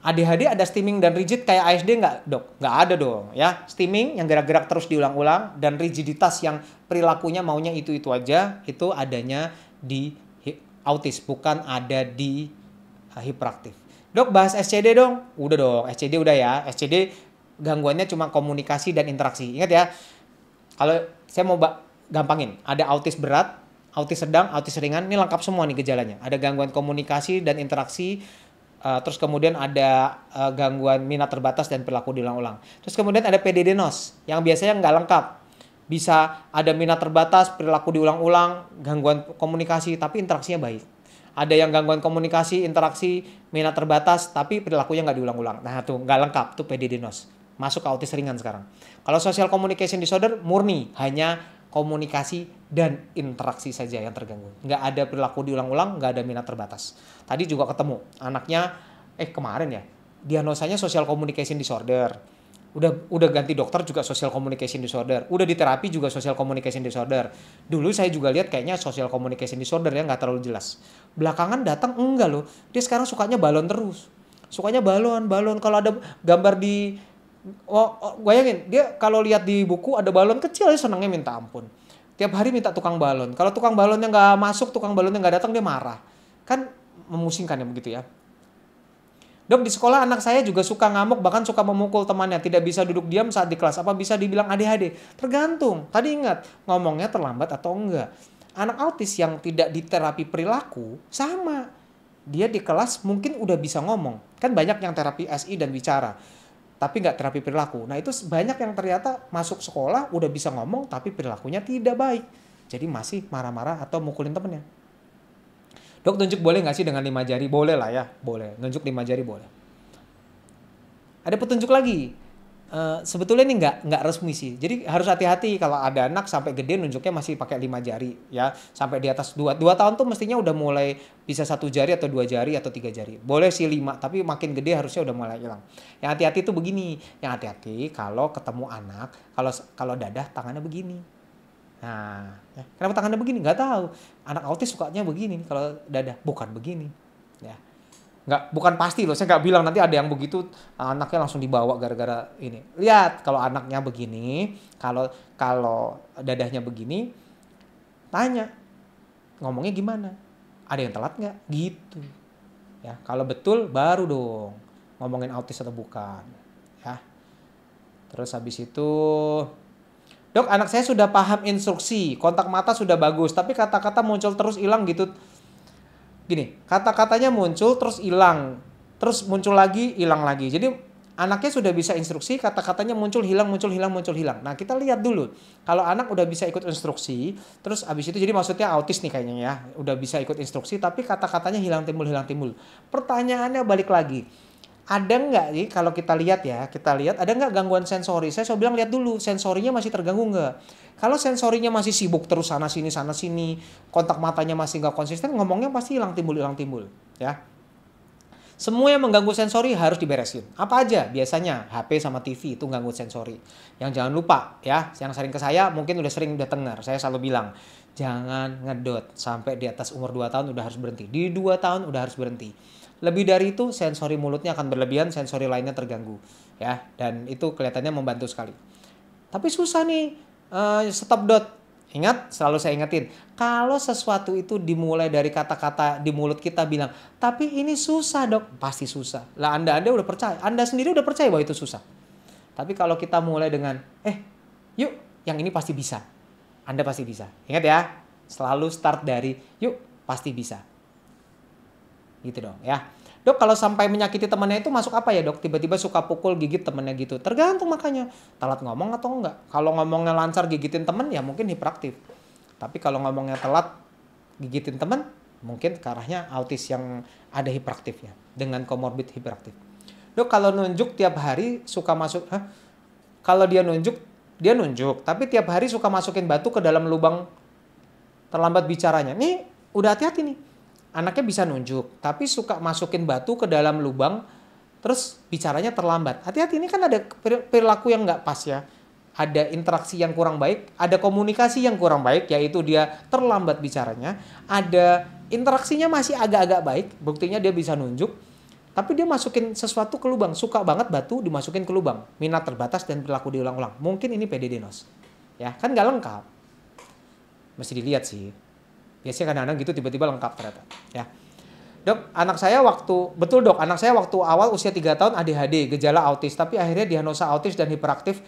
ADHD ada stimming dan rigid kayak ASD nggak dok? Nggak ada dong ya. Stimming yang gerak-gerak terus diulang-ulang dan rigiditas yang perilakunya maunya itu-itu aja itu adanya di autis bukan ada di ah, hiperaktif. Dok bahas SCD dong. Udah dong, SCD udah ya. SCD gangguannya cuma komunikasi dan interaksi. Ingat ya, kalau saya mau gampangin, ada autis berat, autis sedang, autis ringan, ini lengkap semua nih gejalanya. Ada gangguan komunikasi dan interaksi, uh, terus kemudian ada uh, gangguan minat terbatas dan perilaku diulang-ulang. Terus kemudian ada PDD NOS yang biasanya nggak lengkap. Bisa ada minat terbatas, perilaku diulang-ulang, gangguan komunikasi, tapi interaksinya baik ada yang gangguan komunikasi, interaksi, minat terbatas, tapi perilakunya nggak diulang-ulang. Nah tuh nggak lengkap, tuh PDD NOS. Masuk ke autis ringan sekarang. Kalau social communication disorder murni hanya komunikasi dan interaksi saja yang terganggu. Nggak ada perilaku diulang-ulang, nggak ada minat terbatas. Tadi juga ketemu anaknya, eh kemarin ya, diagnosanya social communication disorder udah udah ganti dokter juga social communication disorder udah di terapi juga social communication disorder dulu saya juga lihat kayaknya social communication disorder ya nggak terlalu jelas belakangan datang enggak loh dia sekarang sukanya balon terus sukanya balon balon kalau ada gambar di oh, oh bayangin dia kalau lihat di buku ada balon kecil dia senangnya minta ampun tiap hari minta tukang balon kalau tukang balonnya nggak masuk tukang balonnya nggak datang dia marah kan memusingkan ya begitu ya Dok, di sekolah anak saya juga suka ngamuk, bahkan suka memukul temannya. Tidak bisa duduk diam saat di kelas. Apa bisa dibilang ADHD? Tergantung. Tadi ingat, ngomongnya terlambat atau enggak. Anak autis yang tidak diterapi perilaku, sama. Dia di kelas mungkin udah bisa ngomong. Kan banyak yang terapi SI dan bicara. Tapi nggak terapi perilaku. Nah itu banyak yang ternyata masuk sekolah udah bisa ngomong tapi perilakunya tidak baik. Jadi masih marah-marah atau mukulin temennya. Dok tunjuk boleh nggak sih dengan lima jari? Boleh lah ya, boleh. Nunjuk lima jari boleh. Ada petunjuk lagi. Uh, sebetulnya ini nggak nggak resmi sih. Jadi harus hati-hati kalau ada anak sampai gede nunjuknya masih pakai lima jari ya. Sampai di atas dua dua tahun tuh mestinya udah mulai bisa satu jari atau dua jari atau tiga jari. Boleh sih lima, tapi makin gede harusnya udah mulai hilang. Yang hati-hati tuh begini. Yang hati-hati kalau ketemu anak kalau kalau dadah tangannya begini Nah, ya. kenapa tangannya begini? Gak tahu. Anak autis sukanya begini kalau dada, bukan begini. Ya. Nggak, bukan pasti loh. Saya nggak bilang nanti ada yang begitu anaknya langsung dibawa gara-gara ini. Lihat kalau anaknya begini, kalau kalau dadahnya begini, tanya ngomongnya gimana? Ada yang telat nggak? Gitu. Ya, kalau betul baru dong ngomongin autis atau bukan. Ya. Terus habis itu dok anak saya sudah paham instruksi, kontak mata sudah bagus, tapi kata-kata muncul terus hilang gitu. Gini, kata-katanya muncul terus hilang, terus muncul lagi, hilang lagi. Jadi anaknya sudah bisa instruksi, kata-katanya muncul hilang, muncul hilang, muncul hilang. Nah kita lihat dulu, kalau anak udah bisa ikut instruksi, terus abis itu jadi maksudnya autis nih kayaknya ya, udah bisa ikut instruksi, tapi kata-katanya hilang timbul, hilang timbul. Pertanyaannya balik lagi, ada nggak sih kalau kita lihat ya kita lihat ada nggak gangguan sensori saya coba bilang lihat dulu sensorinya masih terganggu nggak kalau sensorinya masih sibuk terus sana sini sana sini kontak matanya masih nggak konsisten ngomongnya pasti hilang timbul hilang timbul ya semua yang mengganggu sensori harus diberesin. Apa aja? Biasanya HP sama TV itu ganggu sensori. Yang jangan lupa ya, yang sering ke saya mungkin udah sering udah dengar. Saya selalu bilang, jangan ngedot sampai di atas umur 2 tahun udah harus berhenti. Di 2 tahun udah harus berhenti lebih dari itu, sensori mulutnya akan berlebihan, sensori lainnya terganggu. Ya, dan itu kelihatannya membantu sekali. Tapi susah nih, uh, stop dot. Ingat, selalu saya ingetin, kalau sesuatu itu dimulai dari kata-kata di mulut kita bilang, tapi ini susah dok, pasti susah. Lah Anda, Anda udah percaya, Anda sendiri udah percaya bahwa itu susah. Tapi kalau kita mulai dengan, eh yuk yang ini pasti bisa. Anda pasti bisa. Ingat ya, selalu start dari yuk pasti bisa gitu dong ya. Dok kalau sampai menyakiti temannya itu masuk apa ya dok? Tiba-tiba suka pukul gigit temannya gitu. Tergantung makanya telat ngomong atau enggak. Kalau ngomongnya lancar gigitin temen ya mungkin hiperaktif. Tapi kalau ngomongnya telat gigitin temen mungkin ke arahnya autis yang ada hiperaktifnya dengan komorbid hiperaktif. Dok kalau nunjuk tiap hari suka masuk, Hah? kalau dia nunjuk dia nunjuk, tapi tiap hari suka masukin batu ke dalam lubang terlambat bicaranya. Nih udah hati-hati nih anaknya bisa nunjuk, tapi suka masukin batu ke dalam lubang, terus bicaranya terlambat. Hati-hati ini kan ada perilaku yang nggak pas ya. Ada interaksi yang kurang baik, ada komunikasi yang kurang baik, yaitu dia terlambat bicaranya. Ada interaksinya masih agak-agak baik, buktinya dia bisa nunjuk. Tapi dia masukin sesuatu ke lubang, suka banget batu dimasukin ke lubang. Minat terbatas dan perilaku diulang-ulang. Mungkin ini PD Denos. Ya, kan nggak lengkap. Mesti dilihat sih. Biasanya kadang-kadang gitu tiba-tiba lengkap ternyata. Ya. Dok, anak saya waktu betul dok, anak saya waktu awal usia 3 tahun ADHD, gejala autis, tapi akhirnya diagnosa autis dan hiperaktif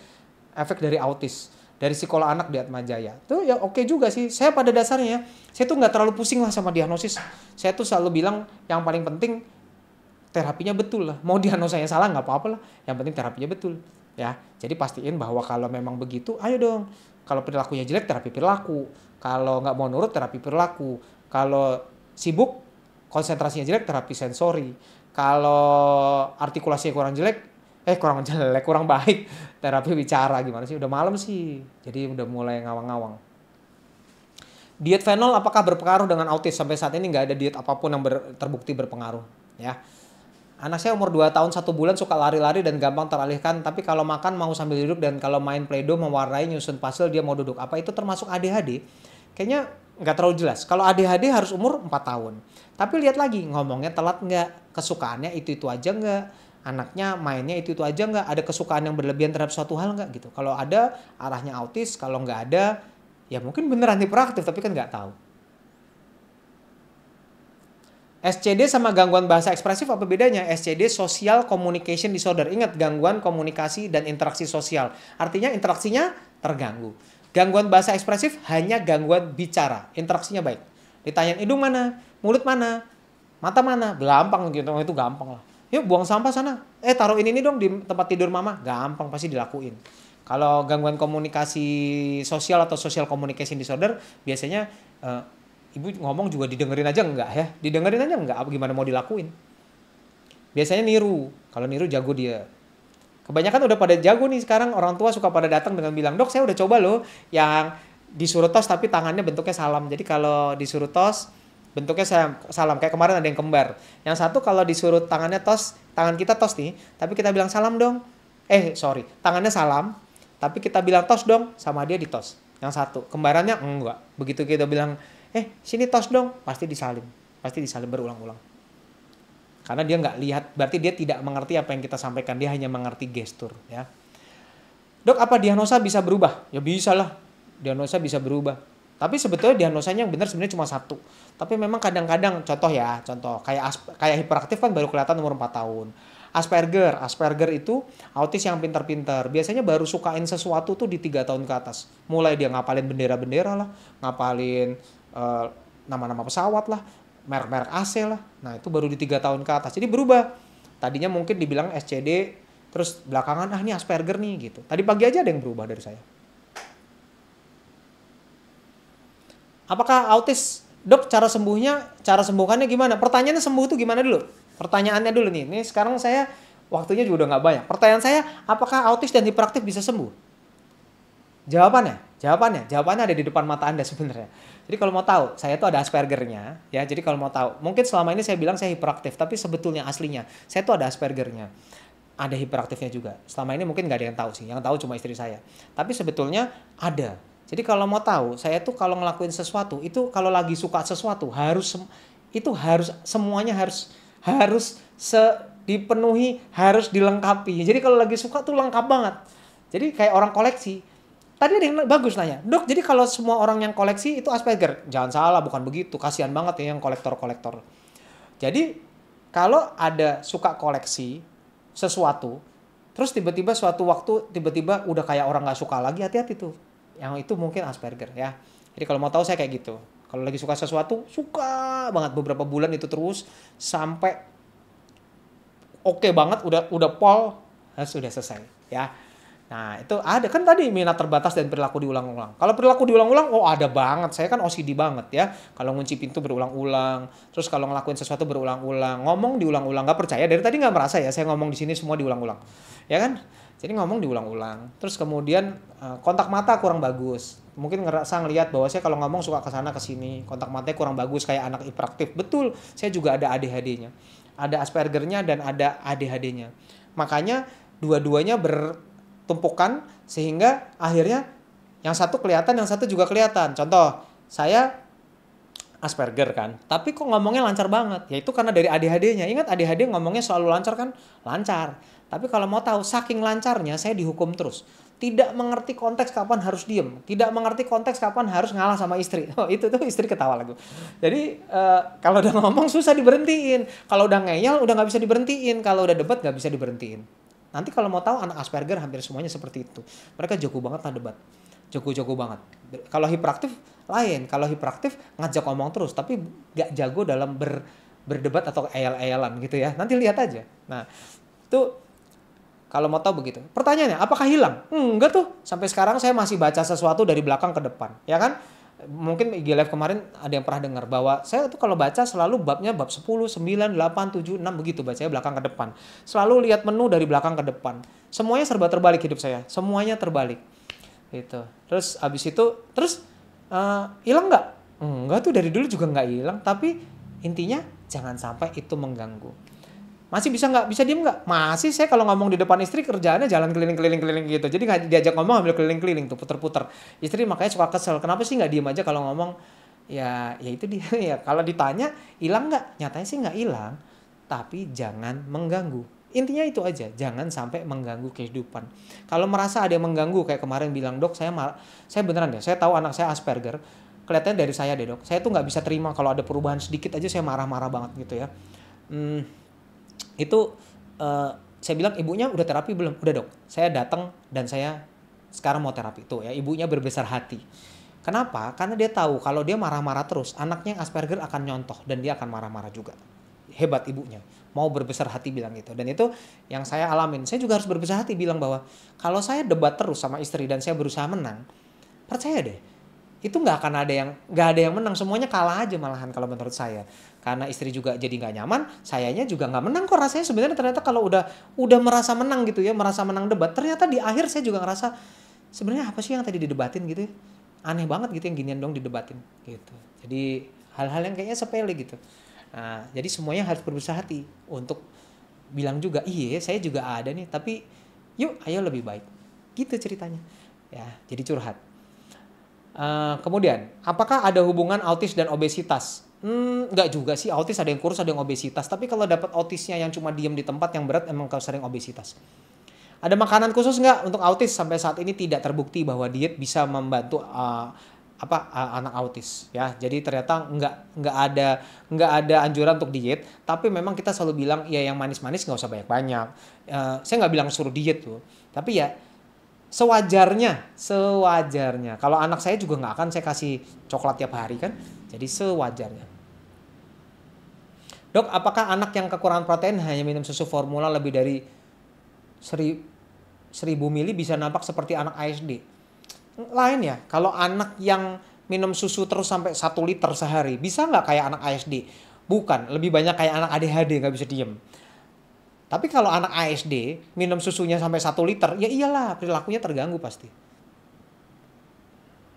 efek dari autis dari sekolah anak di Atmajaya. Itu ya oke okay juga sih. Saya pada dasarnya saya tuh nggak terlalu pusing lah sama diagnosis. Saya tuh selalu bilang yang paling penting terapinya betul lah. Mau diagnosanya salah nggak apa-apa lah. Yang penting terapinya betul. Ya, jadi pastiin bahwa kalau memang begitu, ayo dong. Kalau perilakunya jelek, terapi perilaku kalau nggak mau nurut terapi perilaku. Kalau sibuk konsentrasinya jelek terapi sensori. Kalau artikulasi kurang jelek eh kurang jelek kurang baik terapi bicara gimana sih udah malam sih jadi udah mulai ngawang-ngawang diet fenol apakah berpengaruh dengan autis sampai saat ini nggak ada diet apapun yang ber, terbukti berpengaruh ya anak saya umur 2 tahun satu bulan suka lari-lari dan gampang teralihkan tapi kalau makan mau sambil duduk dan kalau main play doh mewarnai nyusun puzzle dia mau duduk apa itu termasuk ADHD kayaknya nggak terlalu jelas. Kalau ADHD harus umur 4 tahun. Tapi lihat lagi ngomongnya telat nggak, kesukaannya itu-itu aja nggak, anaknya mainnya itu-itu aja nggak, ada kesukaan yang berlebihan terhadap suatu hal nggak gitu. Kalau ada arahnya autis, kalau nggak ada ya mungkin beneran hiperaktif tapi kan nggak tahu. SCD sama gangguan bahasa ekspresif apa bedanya? SCD social communication disorder. Ingat gangguan komunikasi dan interaksi sosial. Artinya interaksinya terganggu. Gangguan bahasa ekspresif hanya gangguan bicara, interaksinya baik. ditanya hidung mana, mulut mana, mata mana, gampang gitu, oh, itu gampang lah. Yuk buang sampah sana, eh taruh ini nih dong di tempat tidur mama, gampang pasti dilakuin. Kalau gangguan komunikasi sosial atau social communication disorder, biasanya uh, ibu ngomong juga didengerin aja enggak ya? Didengerin aja enggak? Apa gimana mau dilakuin? Biasanya niru. Kalau niru jago dia. Kebanyakan udah pada jago nih sekarang orang tua suka pada datang dengan bilang, "Dok, saya udah coba loh yang disuruh tos tapi tangannya bentuknya salam." Jadi kalau disuruh tos bentuknya salam, salam kayak kemarin ada yang kembar. Yang satu kalau disuruh tangannya tos, tangan kita tos nih, tapi kita bilang salam dong. Eh, sorry, tangannya salam, tapi kita bilang tos dong sama dia di tos Yang satu, kembarannya enggak. Begitu kita bilang, "Eh, sini tos dong." Pasti disalim. Pasti disalim berulang-ulang karena dia nggak lihat berarti dia tidak mengerti apa yang kita sampaikan dia hanya mengerti gestur ya dok apa diagnosa bisa berubah ya bisa lah diagnosa bisa berubah tapi sebetulnya diagnosanya yang benar sebenarnya cuma satu tapi memang kadang-kadang contoh ya contoh kayak kayak hiperaktif kan baru kelihatan umur 4 tahun Asperger. Asperger itu autis yang pintar-pintar. Biasanya baru sukain sesuatu tuh di tiga tahun ke atas. Mulai dia ngapalin bendera-bendera lah, ngapalin uh, eh, nama -nama pesawat lah, merek-merek AC lah. Nah itu baru di tiga tahun ke atas. Jadi berubah. Tadinya mungkin dibilang SCD, terus belakangan ah ini Asperger nih gitu. Tadi pagi aja ada yang berubah dari saya. Apakah autis? Dok, cara sembuhnya, cara sembuhkannya gimana? Pertanyaannya sembuh itu gimana dulu? Pertanyaannya dulu nih. Ini sekarang saya waktunya juga udah nggak banyak. Pertanyaan saya, apakah autis dan hiperaktif bisa sembuh? Jawabannya, Jawabannya, jawabannya ada di depan mata Anda sebenarnya. Jadi kalau mau tahu, saya itu ada Aspergernya, ya. Jadi kalau mau tahu, mungkin selama ini saya bilang saya hiperaktif, tapi sebetulnya aslinya saya itu ada Aspergernya. Ada hiperaktifnya juga. Selama ini mungkin nggak ada yang tahu sih, yang tahu cuma istri saya. Tapi sebetulnya ada. Jadi kalau mau tahu, saya itu kalau ngelakuin sesuatu itu kalau lagi suka sesuatu harus itu harus semuanya harus harus se dipenuhi, harus dilengkapi. Jadi kalau lagi suka tuh lengkap banget. Jadi kayak orang koleksi Tadi ada yang bagus nanya, dok jadi kalau semua orang yang koleksi itu Asperger? Jangan salah, bukan begitu. Kasihan banget ya yang kolektor-kolektor. Jadi kalau ada suka koleksi sesuatu, terus tiba-tiba suatu waktu tiba-tiba udah kayak orang gak suka lagi, hati-hati tuh. Yang itu mungkin Asperger ya. Jadi kalau mau tahu saya kayak gitu. Kalau lagi suka sesuatu, suka banget beberapa bulan itu terus sampai oke okay banget udah udah pol, sudah selesai ya. Nah, itu ada kan tadi minat terbatas dan perilaku diulang-ulang. Kalau perilaku diulang-ulang, oh ada banget. Saya kan OCD banget ya. Kalau ngunci pintu berulang-ulang, terus kalau ngelakuin sesuatu berulang-ulang, ngomong diulang-ulang, nggak percaya. Dari tadi nggak merasa ya, saya ngomong di sini semua diulang-ulang, ya kan? Jadi ngomong diulang-ulang. Terus kemudian eh, kontak mata kurang bagus. Mungkin ngerasa ngelihat bahwa saya kalau ngomong suka ke sana ke sini, kontak matanya kurang bagus kayak anak hiperaktif. Betul, saya juga ada ADHD-nya. Ada Asperger-nya dan ada ADHD-nya. Makanya dua-duanya ber tumpukan sehingga akhirnya yang satu kelihatan, yang satu juga kelihatan. Contoh, saya Asperger kan, tapi kok ngomongnya lancar banget. Ya itu karena dari ADHD-nya. Ingat ADHD ngomongnya selalu lancar kan? Lancar. Tapi kalau mau tahu saking lancarnya saya dihukum terus. Tidak mengerti konteks kapan harus diem, tidak mengerti konteks kapan harus ngalah sama istri. Oh, itu tuh istri ketawa lagi Jadi uh, kalau udah ngomong susah diberhentiin, kalau udah ngeyel udah nggak bisa diberhentiin, kalau udah debat nggak bisa diberhentiin. Nanti kalau mau tahu anak Asperger hampir semuanya seperti itu. Mereka jago banget nah debat. Jago-jago banget. Kalau hiperaktif lain. Kalau hiperaktif ngajak ngomong terus tapi gak jago dalam ber berdebat atau eyal-eyalan gitu ya. Nanti lihat aja. Nah, itu kalau mau tahu begitu. Pertanyaannya, apakah hilang? Hmm, enggak tuh. Sampai sekarang saya masih baca sesuatu dari belakang ke depan, ya kan? mungkin IG Live kemarin ada yang pernah dengar bahwa saya tuh kalau baca selalu babnya bab 10, 9, 8, 7, 6 begitu bacanya belakang ke depan. Selalu lihat menu dari belakang ke depan. Semuanya serba terbalik hidup saya. Semuanya terbalik. Gitu. Terus abis itu terus eh, hilang uh, nggak? Enggak tuh dari dulu juga nggak hilang tapi intinya jangan sampai itu mengganggu masih bisa nggak bisa diem nggak masih saya kalau ngomong di depan istri kerjaannya jalan keliling keliling keliling gitu jadi nggak diajak ngomong ambil keliling keliling tuh puter puter istri makanya suka kesel kenapa sih nggak diem aja kalau ngomong ya ya itu dia ya kalau ditanya hilang nggak nyatanya sih nggak hilang tapi jangan mengganggu intinya itu aja jangan sampai mengganggu kehidupan kalau merasa ada yang mengganggu kayak kemarin bilang dok saya mal saya beneran deh saya tahu anak saya Asperger kelihatannya dari saya deh dok saya tuh nggak bisa terima kalau ada perubahan sedikit aja saya marah-marah banget gitu ya hmm, itu uh, saya bilang ibunya udah terapi belum udah dok saya datang dan saya sekarang mau terapi tuh ya ibunya berbesar hati kenapa karena dia tahu kalau dia marah-marah terus anaknya yang Asperger akan nyontoh dan dia akan marah-marah juga hebat ibunya mau berbesar hati bilang gitu dan itu yang saya alamin saya juga harus berbesar hati bilang bahwa kalau saya debat terus sama istri dan saya berusaha menang percaya deh itu nggak akan ada yang nggak ada yang menang semuanya kalah aja malahan kalau menurut saya karena istri juga jadi nggak nyaman sayanya juga nggak menang kok rasanya sebenarnya ternyata kalau udah udah merasa menang gitu ya merasa menang debat ternyata di akhir saya juga ngerasa sebenarnya apa sih yang tadi didebatin gitu ya? aneh banget gitu yang ginian dong didebatin gitu jadi hal-hal yang kayaknya sepele gitu nah jadi semuanya harus berusaha hati untuk bilang juga iya saya juga ada nih tapi yuk ayo lebih baik gitu ceritanya ya jadi curhat Eh, kemudian, apakah ada hubungan autis dan obesitas? Hmm, nggak juga sih, autis ada yang kurus, ada yang obesitas. Tapi kalau dapat autisnya yang cuma diem di tempat yang berat, emang sering obesitas. Ada makanan khusus nggak untuk autis? Sampai saat ini tidak terbukti bahwa diet bisa membantu uh, apa uh, anak autis ya jadi ternyata nggak nggak ada nggak ada anjuran untuk diet tapi memang kita selalu bilang ya yang manis-manis nggak usah banyak-banyak uh, saya nggak bilang suruh diet tuh tapi ya sewajarnya sewajarnya kalau anak saya juga nggak akan saya kasih coklat tiap hari kan jadi sewajarnya dok apakah anak yang kekurangan protein hanya minum susu formula lebih dari seri, seribu mili bisa nampak seperti anak ASD lain ya kalau anak yang minum susu terus sampai satu liter sehari bisa nggak kayak anak ASD bukan lebih banyak kayak anak ADHD nggak bisa diem tapi kalau anak ASD minum susunya sampai satu liter, ya iyalah perilakunya terganggu pasti.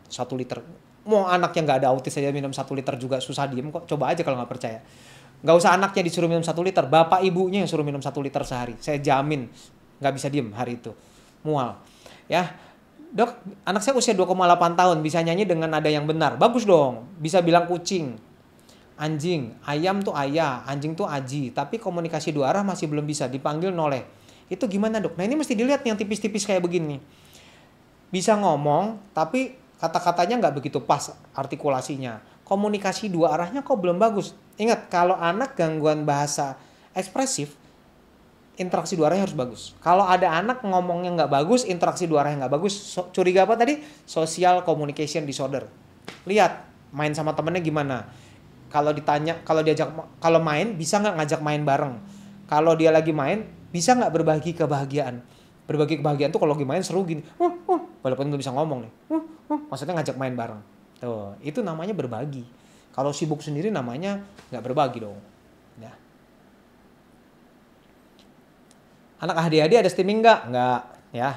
Satu liter. Mau anak yang nggak ada autis saja minum satu liter juga susah diem kok. Coba aja kalau gak percaya. Gak usah anaknya disuruh minum satu liter, bapak ibunya yang suruh minum satu liter sehari. Saya jamin gak bisa diem hari itu. Mual. Ya, dok anak saya usia 2,8 tahun bisa nyanyi dengan nada yang benar. Bagus dong, bisa bilang kucing, anjing, ayam tuh ayah, anjing tuh aji, tapi komunikasi dua arah masih belum bisa dipanggil noleh. Itu gimana dok? Nah ini mesti dilihat yang tipis-tipis kayak begini. Bisa ngomong, tapi kata-katanya nggak begitu pas artikulasinya. Komunikasi dua arahnya kok belum bagus. Ingat, kalau anak gangguan bahasa ekspresif, interaksi dua arahnya harus bagus. Kalau ada anak ngomongnya nggak bagus, interaksi dua arahnya nggak bagus, so, curiga apa tadi? Social communication disorder. Lihat, main sama temennya gimana kalau ditanya kalau diajak kalau main bisa nggak ngajak main bareng kalau dia lagi main bisa nggak berbagi kebahagiaan berbagi kebahagiaan tuh kalau lagi main seru gini uh, uh, walaupun belum bisa ngomong nih uh, uh, maksudnya ngajak main bareng tuh itu namanya berbagi kalau sibuk sendiri namanya nggak berbagi dong ya anak ahdi-ahdi ada steaming nggak nggak ya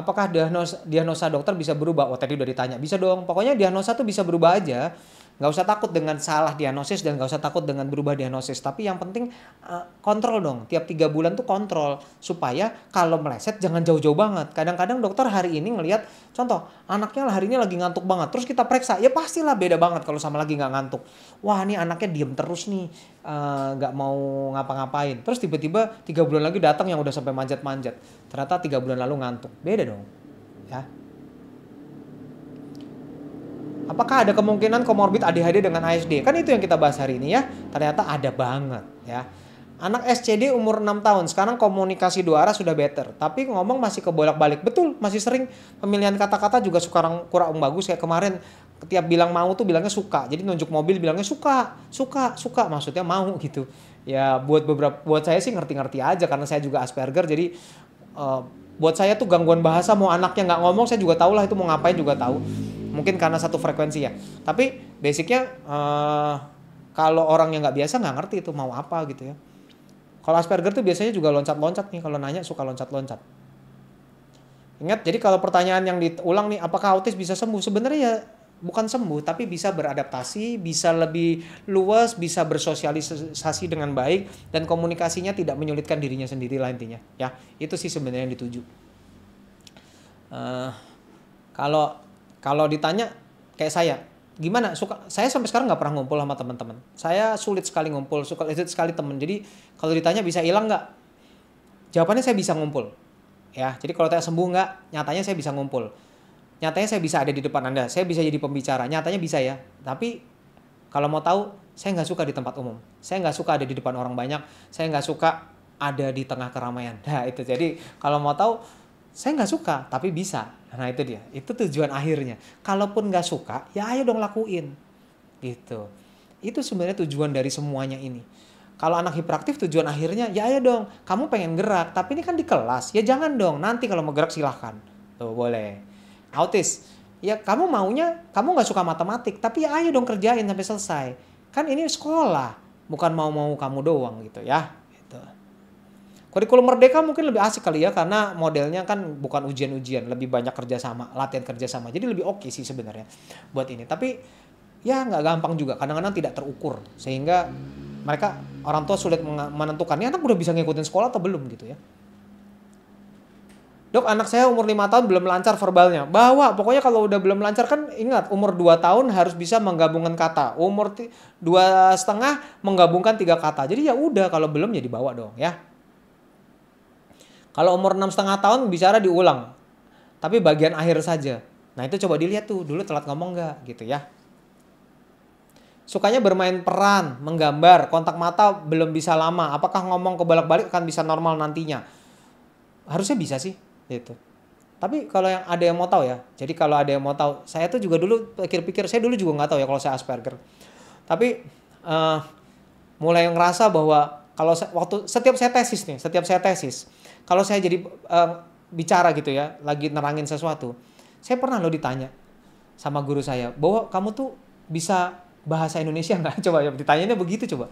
apakah diagnosa, diagnosa dokter bisa berubah? Oh tadi udah ditanya, bisa dong. Pokoknya diagnosa tuh bisa berubah aja nggak usah takut dengan salah diagnosis dan nggak usah takut dengan berubah diagnosis tapi yang penting eh, kontrol dong tiap tiga bulan tuh kontrol supaya kalau meleset jangan jauh-jauh banget kadang-kadang dokter hari ini ngelihat contoh anaknya hari ini lagi ngantuk banget terus kita periksa ya pastilah beda banget kalau sama lagi nggak ngantuk wah ini anaknya diem terus nih eh, nggak uh, mau ngapa-ngapain terus tiba-tiba tiga bulan lagi datang yang udah sampai manjat-manjat ternyata tiga bulan lalu ngantuk beda dong ya Apakah ada kemungkinan komorbid ADHD dengan ASD? Kan itu yang kita bahas hari ini ya. Ternyata ada banget ya. Anak SCD umur 6 tahun, sekarang komunikasi dua arah sudah better. Tapi ngomong masih kebolak-balik. Betul, masih sering pemilihan kata-kata juga sekarang kurang bagus. Kayak kemarin tiap bilang mau tuh bilangnya suka. Jadi nunjuk mobil bilangnya suka, suka, suka. Maksudnya mau gitu. Ya buat beberapa, buat saya sih ngerti-ngerti aja karena saya juga Asperger. Jadi uh, buat saya tuh gangguan bahasa mau anaknya nggak ngomong saya juga tahu lah itu mau ngapain juga tahu mungkin karena satu frekuensi ya tapi basicnya uh, kalau orang yang nggak biasa nggak ngerti itu mau apa gitu ya kalau Asperger tuh biasanya juga loncat-loncat nih kalau nanya suka loncat-loncat ingat jadi kalau pertanyaan yang diulang nih apakah autis bisa sembuh sebenarnya ya bukan sembuh tapi bisa beradaptasi, bisa lebih luas, bisa bersosialisasi dengan baik dan komunikasinya tidak menyulitkan dirinya sendiri lah intinya. Ya, itu sih sebenarnya yang dituju. Uh, kalau kalau ditanya kayak saya, gimana suka saya sampai sekarang nggak pernah ngumpul sama teman-teman saya sulit sekali ngumpul suka sulit sekali teman. jadi kalau ditanya bisa hilang nggak jawabannya saya bisa ngumpul ya jadi kalau saya sembuh nggak nyatanya saya bisa ngumpul nyatanya saya bisa ada di depan anda saya bisa jadi pembicara nyatanya bisa ya tapi kalau mau tahu saya nggak suka di tempat umum saya nggak suka ada di depan orang banyak saya nggak suka ada di tengah keramaian nah itu jadi kalau mau tahu saya nggak suka tapi bisa nah itu dia itu tujuan akhirnya kalaupun nggak suka ya ayo dong lakuin gitu itu sebenarnya tujuan dari semuanya ini kalau anak hiperaktif tujuan akhirnya ya ayo dong kamu pengen gerak tapi ini kan di kelas ya jangan dong nanti kalau mau gerak silahkan tuh boleh autis ya kamu maunya kamu nggak suka matematik tapi ya ayo dong kerjain sampai selesai kan ini sekolah bukan mau mau kamu doang gitu ya Kurikulum Merdeka mungkin lebih asik kali ya karena modelnya kan bukan ujian-ujian, lebih banyak kerjasama, latihan kerjasama. Jadi lebih oke okay sih sebenarnya buat ini. Tapi ya nggak gampang juga, kadang-kadang tidak terukur sehingga mereka orang tua sulit menentukan ini anak udah bisa ngikutin sekolah atau belum gitu ya. Dok, anak saya umur 5 tahun belum lancar verbalnya. Bawa, pokoknya kalau udah belum lancar kan ingat umur 2 tahun harus bisa menggabungkan kata. Umur dua setengah menggabungkan tiga kata. Jadi ya udah kalau belum ya bawa dong ya. Kalau umur enam setengah tahun bicara diulang, tapi bagian akhir saja. Nah itu coba dilihat tuh dulu telat ngomong nggak gitu ya. Sukanya bermain peran, menggambar, kontak mata belum bisa lama. Apakah ngomong kebalik balik akan bisa normal nantinya? Harusnya bisa sih, gitu. Tapi kalau yang ada yang mau tahu ya, jadi kalau ada yang mau tahu, saya tuh juga dulu pikir-pikir, saya dulu juga nggak tahu ya kalau saya Asperger. Tapi uh, mulai ngerasa bahwa kalau saya, waktu setiap saya tesis nih, setiap saya tesis, kalau saya jadi uh, bicara gitu ya, lagi nerangin sesuatu, saya pernah lo ditanya sama guru saya, bahwa kamu tuh bisa bahasa Indonesia nggak? Coba ya, ditanyanya begitu coba.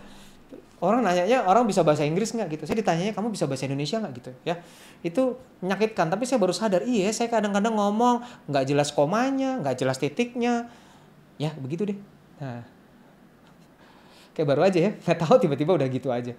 Orang nanyanya orang bisa bahasa Inggris nggak gitu. Saya ditanyanya kamu bisa bahasa Indonesia nggak gitu ya. Itu menyakitkan. Tapi saya baru sadar, iya saya kadang-kadang ngomong nggak jelas komanya, nggak jelas titiknya. Ya begitu deh. Nah, kayak baru aja ya nggak tahu tiba-tiba udah gitu aja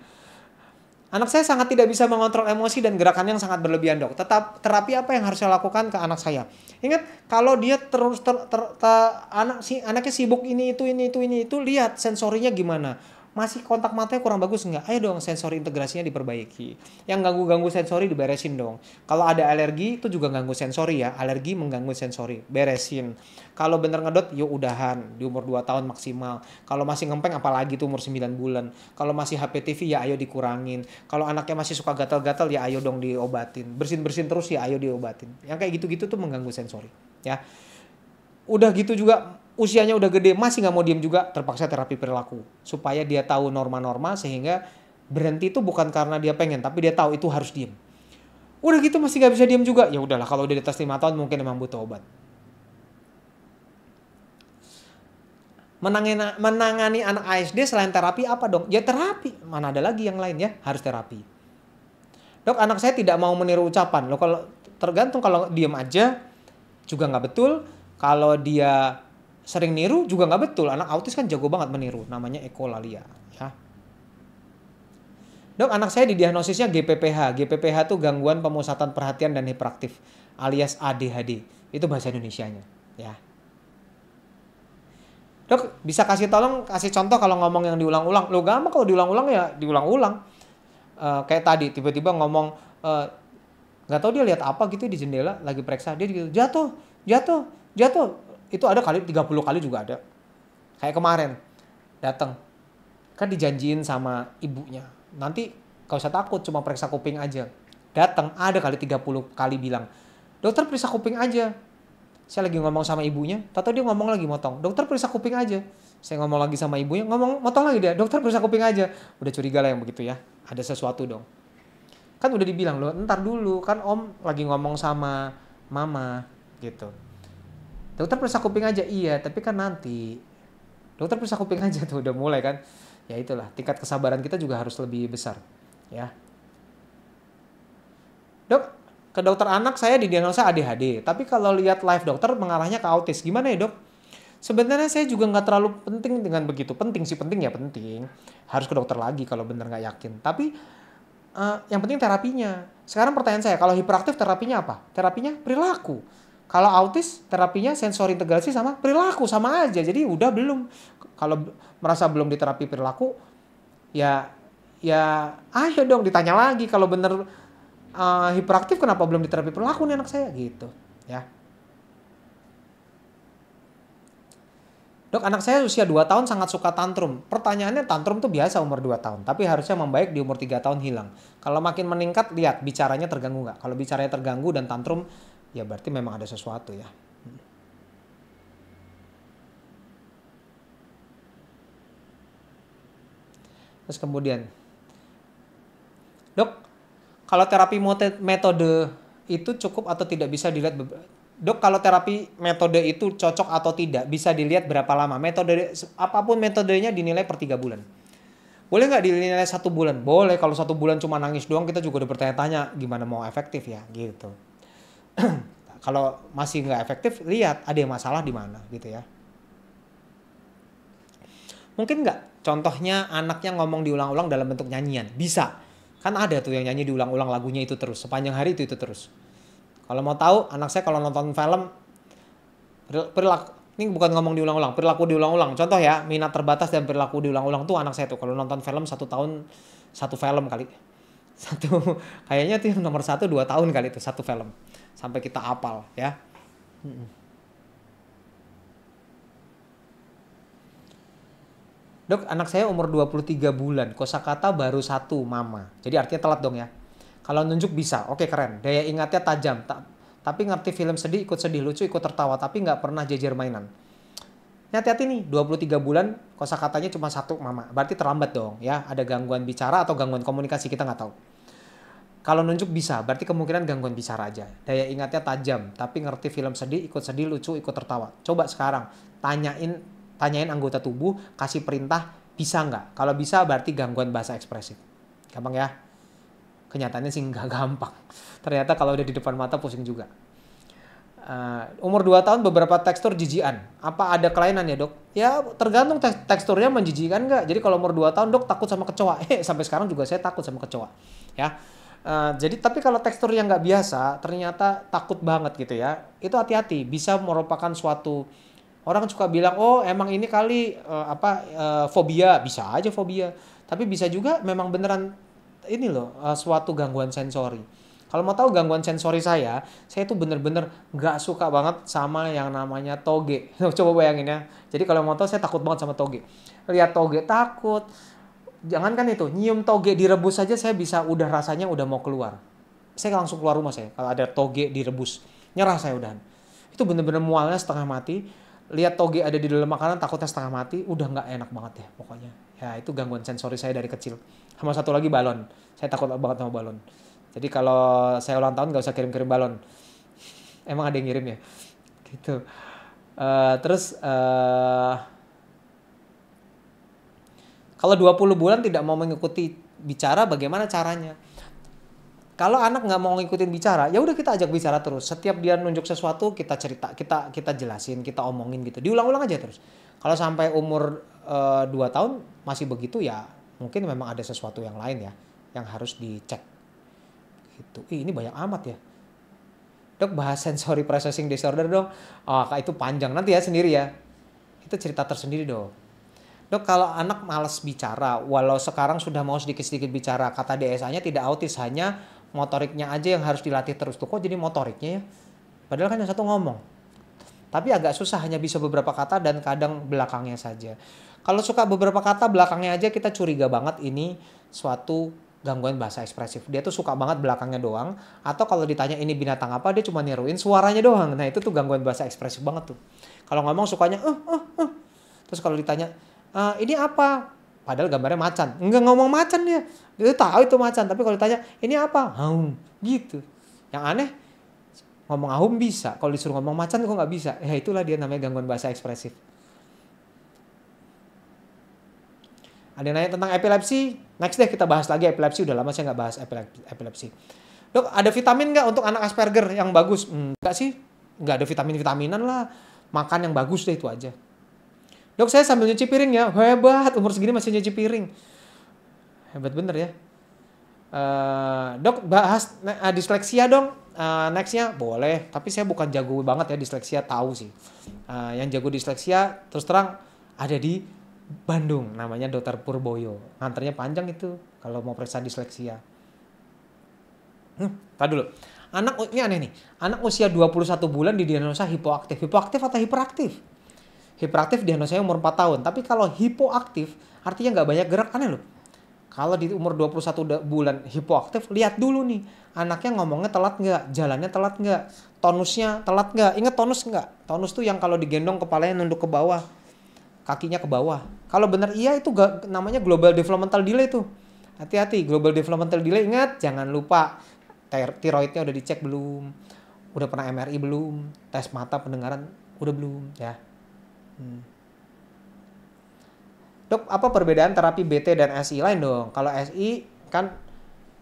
Anak saya sangat tidak bisa mengontrol emosi dan gerakan yang sangat berlebihan dok. Tetap terapi apa yang harus saya lakukan ke anak saya? Ingat kalau dia terus ter, ter, ter, anak si anaknya sibuk ini itu ini itu ini itu lihat sensorinya gimana masih kontak matanya kurang bagus nggak? Ayo dong sensor integrasinya diperbaiki. Yang ganggu-ganggu sensori diberesin dong. Kalau ada alergi itu juga ganggu sensori ya. Alergi mengganggu sensori, beresin. Kalau bener ngedot, yuk udahan di umur 2 tahun maksimal. Kalau masih ngempeng apalagi tuh umur 9 bulan. Kalau masih hp tv, ya ayo dikurangin. Kalau anaknya masih suka gatal-gatal ya ayo dong diobatin. Bersin-bersin terus ya ayo diobatin. Yang kayak gitu-gitu tuh mengganggu sensori ya. Udah gitu juga usianya udah gede masih nggak mau diem juga terpaksa terapi perilaku supaya dia tahu norma-norma sehingga berhenti itu bukan karena dia pengen tapi dia tahu itu harus diem udah gitu masih nggak bisa diem juga ya udahlah kalau udah di atas lima tahun mungkin emang butuh obat menangani, menangani anak ASD selain terapi apa dong? Ya terapi, mana ada lagi yang lain ya, harus terapi. Dok, anak saya tidak mau meniru ucapan. Loh kalau tergantung kalau diem aja juga nggak betul, kalau dia sering niru juga nggak betul. Anak autis kan jago banget meniru, namanya ekolalia. Ya. Dok, anak saya didiagnosisnya GPPH. GPPH itu gangguan pemusatan perhatian dan hiperaktif alias ADHD. Itu bahasa Indonesianya, ya. Dok, bisa kasih tolong kasih contoh kalau ngomong yang diulang-ulang. Lo gak mau kalau diulang-ulang ya diulang-ulang. Uh, kayak tadi tiba-tiba ngomong eh, nggak uh, tahu dia lihat apa gitu di jendela lagi periksa dia gitu jatuh jatuh jatuh itu ada kali 30 kali juga ada kayak kemarin datang kan dijanjiin sama ibunya nanti kau saya takut cuma periksa kuping aja datang ada kali 30 kali bilang dokter periksa kuping aja saya lagi ngomong sama ibunya tahu dia ngomong lagi motong dokter periksa kuping aja saya ngomong lagi sama ibunya ngomong motong lagi dia dokter periksa kuping aja udah curiga lah yang begitu ya ada sesuatu dong kan udah dibilang loh ntar dulu kan om lagi ngomong sama mama gitu dokter periksa kuping aja iya tapi kan nanti dokter periksa kuping aja tuh udah mulai kan ya itulah tingkat kesabaran kita juga harus lebih besar ya dok ke dokter anak saya di didiagnosa ADHD tapi kalau lihat live dokter mengarahnya ke autis gimana ya dok sebenarnya saya juga nggak terlalu penting dengan begitu penting sih penting ya penting harus ke dokter lagi kalau bener nggak yakin tapi uh, yang penting terapinya sekarang pertanyaan saya kalau hiperaktif terapinya apa terapinya perilaku kalau autis terapinya sensor integrasi sama perilaku sama aja. Jadi udah belum. Kalau merasa belum diterapi perilaku ya ya ayo dong ditanya lagi kalau bener uh, hiperaktif kenapa belum diterapi perilaku nih anak saya gitu ya. Dok, anak saya usia 2 tahun sangat suka tantrum. Pertanyaannya tantrum tuh biasa umur 2 tahun, tapi harusnya membaik di umur 3 tahun hilang. Kalau makin meningkat, lihat bicaranya terganggu nggak? Kalau bicaranya terganggu dan tantrum ya berarti memang ada sesuatu ya. Hmm. Terus kemudian, dok, kalau terapi metode itu cukup atau tidak bisa dilihat Dok, kalau terapi metode itu cocok atau tidak bisa dilihat berapa lama. Metode apapun metodenya dinilai per tiga bulan. Boleh nggak dinilai satu bulan? Boleh. Kalau satu bulan cuma nangis doang, kita juga udah bertanya-tanya gimana mau efektif ya, gitu. kalau masih nggak efektif lihat ada yang masalah di mana gitu ya mungkin nggak contohnya anaknya ngomong diulang-ulang dalam bentuk nyanyian bisa kan ada tuh yang nyanyi diulang-ulang lagunya itu terus sepanjang hari itu itu terus kalau mau tahu anak saya kalau nonton film perilaku ini bukan ngomong diulang-ulang perilaku diulang-ulang contoh ya minat terbatas dan perilaku diulang-ulang tuh anak saya tuh kalau nonton film satu tahun satu film kali satu kayaknya tuh nomor satu dua tahun kali itu satu film sampai kita apal ya. Dok, anak saya umur 23 bulan, kosakata baru satu mama. Jadi artinya telat dong ya. Kalau nunjuk bisa, oke keren. Daya ingatnya tajam, ta tapi ngerti film sedih, ikut sedih, lucu, ikut tertawa, tapi nggak pernah jejer mainan. Hati-hati nih, 23 bulan kosakatanya cuma satu mama. Berarti terlambat dong ya, ada gangguan bicara atau gangguan komunikasi kita nggak tahu. Kalau nunjuk bisa, berarti kemungkinan gangguan bisa raja. Daya ingatnya tajam, tapi ngerti film sedih, ikut sedih, lucu, ikut tertawa. Coba sekarang tanyain tanyain anggota tubuh, kasih perintah bisa nggak? Kalau bisa berarti gangguan bahasa ekspresif. Gampang ya? Kenyataannya sih nggak gampang. Ternyata kalau udah di depan mata pusing juga. Uh, umur 2 tahun beberapa tekstur jijian. Apa ada kelainan ya dok? Ya tergantung te teksturnya menjijikan nggak. Jadi kalau umur 2 tahun dok takut sama kecoa. Eh sampai sekarang juga saya takut sama kecoa. Ya Uh, jadi tapi kalau tekstur yang nggak biasa ternyata takut banget gitu ya. Itu hati-hati bisa merupakan suatu orang suka bilang oh emang ini kali uh, apa uh, fobia bisa aja fobia. Tapi bisa juga memang beneran ini loh uh, suatu gangguan sensori. Kalau mau tahu gangguan sensori saya, saya itu bener-bener nggak suka banget sama yang namanya toge. Coba bayangin ya. Jadi kalau mau tahu saya takut banget sama toge. Lihat toge takut, jangankan itu nyium toge direbus saja saya bisa udah rasanya udah mau keluar saya langsung keluar rumah saya kalau ada toge direbus nyerah saya udahan itu bener-bener mualnya setengah mati lihat toge ada di dalam makanan takutnya setengah mati udah nggak enak banget ya pokoknya ya itu gangguan sensori saya dari kecil sama satu lagi balon saya takut banget sama balon jadi kalau saya ulang tahun nggak usah kirim-kirim balon emang ada yang ngirim ya gitu uh, terus uh, kalau 20 bulan tidak mau mengikuti bicara bagaimana caranya? Kalau anak nggak mau ngikutin bicara, ya udah kita ajak bicara terus. Setiap dia nunjuk sesuatu, kita cerita, kita kita jelasin, kita omongin gitu. Diulang-ulang aja terus. Kalau sampai umur uh, tahun masih begitu ya, mungkin memang ada sesuatu yang lain ya yang harus dicek. Itu, Ih, ini banyak amat ya dok bahas sensory processing disorder dong. Oh, itu panjang nanti ya sendiri ya. Itu cerita tersendiri dong. Dok, kalau anak males bicara, walau sekarang sudah mau sedikit-sedikit bicara, kata DSA-nya tidak autis, hanya motoriknya aja yang harus dilatih terus. Tuh kok jadi motoriknya ya? Padahal kan yang satu ngomong. Tapi agak susah, hanya bisa beberapa kata dan kadang belakangnya saja. Kalau suka beberapa kata belakangnya aja kita curiga banget ini suatu gangguan bahasa ekspresif. Dia tuh suka banget belakangnya doang. Atau kalau ditanya ini binatang apa, dia cuma niruin suaranya doang. Nah itu tuh gangguan bahasa ekspresif banget tuh. Kalau ngomong sukanya, uh, uh, uh. Terus kalau ditanya, e, ini apa? Padahal gambarnya macan. Enggak ngomong macan dia. Ya. Dia tahu itu macan, tapi kalau ditanya, ini apa? Haum. Gitu. Yang aneh, ngomong ahum bisa. Kalau disuruh ngomong macan kok nggak bisa. Ya itulah dia namanya gangguan bahasa ekspresif. Ada yang nanya tentang epilepsi. Next deh kita bahas lagi epilepsi. Udah lama saya nggak bahas epilepsi. Dok, ada vitamin nggak untuk anak Asperger yang bagus? Hmm, enggak sih. Nggak ada vitamin-vitaminan lah. Makan yang bagus deh itu aja. Dok saya sambil nyuci piring ya, hebat umur segini masih nyuci piring. Hebat bener ya. Uh, dok bahas uh, disleksia dong, uh, nextnya boleh. Tapi saya bukan jago banget ya disleksia, tahu sih. Uh, yang jago disleksia terus terang ada di Bandung, namanya Dokter Purboyo. nganternya panjang itu kalau mau periksa disleksia. Hmm, tak dulu. Anak ini aneh nih. Anak usia 21 bulan didiagnosa hipoaktif. Hipoaktif atau hiperaktif? Hiperaktif diagnosanya umur 4 tahun, tapi kalau hipoaktif artinya nggak banyak gerak, aneh loh. Kalau di umur 21 bulan hipoaktif, lihat dulu nih anaknya ngomongnya telat nggak, jalannya telat nggak, tonusnya telat nggak. Ingat tonus nggak? Tonus tuh yang kalau digendong kepalanya nunduk ke bawah, kakinya ke bawah. Kalau benar iya itu gak, namanya global developmental delay tuh. Hati-hati global developmental delay. Ingat jangan lupa tiroidnya udah dicek belum, udah pernah MRI belum, tes mata pendengaran udah belum ya. Hmm. Dok, apa perbedaan terapi BT dan SI lain dong? Kalau SI kan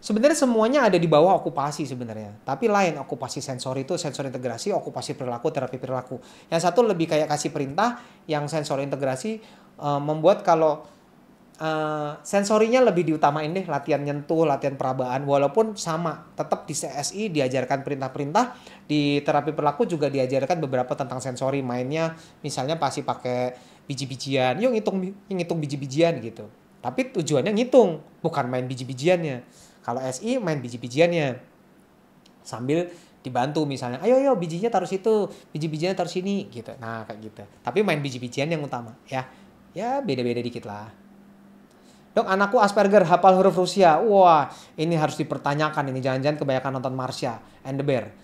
sebenarnya semuanya ada di bawah okupasi sebenarnya. Tapi lain okupasi sensor itu sensor integrasi, okupasi perilaku, terapi perilaku. Yang satu lebih kayak kasih perintah, yang sensor integrasi uh, membuat kalau Uh, sensorinya lebih diutamain deh latihan nyentuh, latihan perabaan walaupun sama tetap di CSI diajarkan perintah-perintah, di terapi perilaku juga diajarkan beberapa tentang sensori mainnya misalnya pasti pakai biji-bijian, yuk ngitung ngitung biji-bijian gitu. Tapi tujuannya ngitung, bukan main biji-bijiannya. Kalau SI main biji-bijiannya. Sambil dibantu misalnya, ayo ayo bijinya taruh situ, biji-bijiannya taruh sini gitu. Nah, kayak gitu. Tapi main biji-bijian yang utama ya. Ya beda-beda dikit lah. Dok, anakku Asperger hafal huruf Rusia. Wah, ini harus dipertanyakan ini jangan-jangan kebanyakan nonton Marsha and the Bear.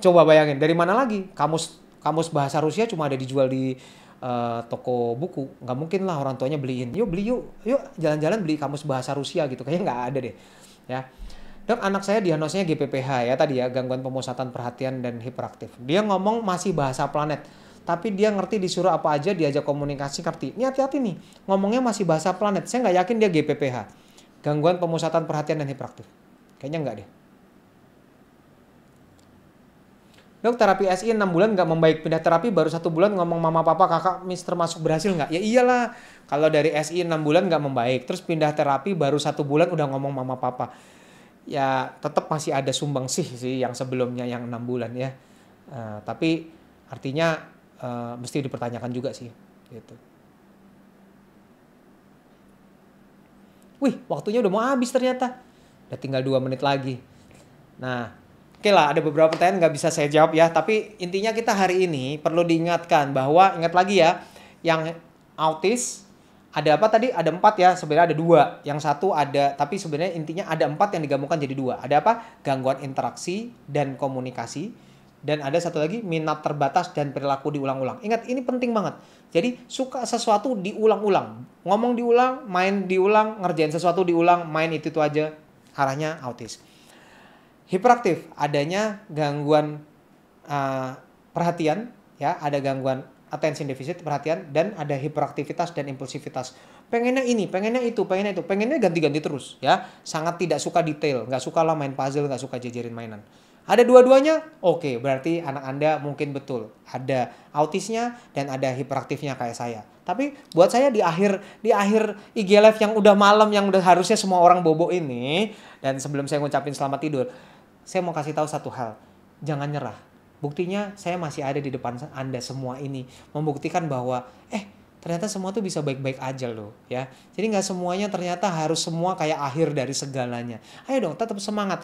Coba bayangin, dari mana lagi? Kamus kamus bahasa Rusia cuma ada dijual di uh, toko buku. Nggak mungkin lah orang tuanya beliin. Yuk beli yuk, yuk jalan-jalan beli kamus bahasa Rusia gitu. Kayaknya nggak ada deh. Ya. Dok, anak saya diagnosisnya GPPH ya tadi ya, gangguan pemusatan perhatian dan hiperaktif. Dia ngomong masih bahasa planet tapi dia ngerti disuruh apa aja diajak komunikasi ngerti ini hati-hati nih ngomongnya masih bahasa planet saya nggak yakin dia GPPH gangguan pemusatan perhatian dan hiperaktif kayaknya nggak deh Dok, terapi SI 6 bulan nggak membaik. Pindah terapi baru satu bulan ngomong mama papa kakak mister masuk berhasil nggak? Ya iyalah, kalau dari SI 6 bulan nggak membaik. Terus pindah terapi baru satu bulan udah ngomong mama papa. Ya tetap masih ada sumbangsih sih yang sebelumnya yang enam bulan ya. Uh, tapi artinya Eh, mesti dipertanyakan juga sih gitu. Wih, waktunya udah mau habis ternyata. Udah tinggal dua menit lagi. Nah, oke okay lah ada beberapa pertanyaan nggak bisa saya jawab ya. Tapi intinya kita hari ini perlu diingatkan bahwa ingat lagi ya, yang autis ada apa tadi? Ada empat ya. Sebenarnya ada dua. Yang satu ada, tapi sebenarnya intinya ada empat yang digabungkan jadi dua. Ada apa? Gangguan interaksi dan komunikasi dan ada satu lagi minat terbatas dan perilaku diulang-ulang. Ingat ini penting banget. Jadi suka sesuatu diulang-ulang. Ngomong diulang, main diulang, ngerjain sesuatu diulang, main itu itu aja. Arahnya autis. Hiperaktif, adanya gangguan uh, perhatian ya, ada gangguan attention deficit perhatian dan ada hiperaktivitas dan impulsivitas. Pengennya ini, pengennya itu, pengennya itu, pengennya ganti-ganti terus ya. Sangat tidak suka detail, nggak suka lah main puzzle, nggak suka jejerin mainan. Ada dua-duanya? Oke, berarti anak Anda mungkin betul ada autisnya dan ada hiperaktifnya kayak saya. Tapi buat saya di akhir di akhir IG live yang udah malam yang udah harusnya semua orang bobo ini dan sebelum saya ngucapin selamat tidur, saya mau kasih tahu satu hal. Jangan nyerah. Buktinya saya masih ada di depan Anda semua ini membuktikan bahwa eh ternyata semua tuh bisa baik-baik aja loh ya. Jadi nggak semuanya ternyata harus semua kayak akhir dari segalanya. Ayo dong tetap semangat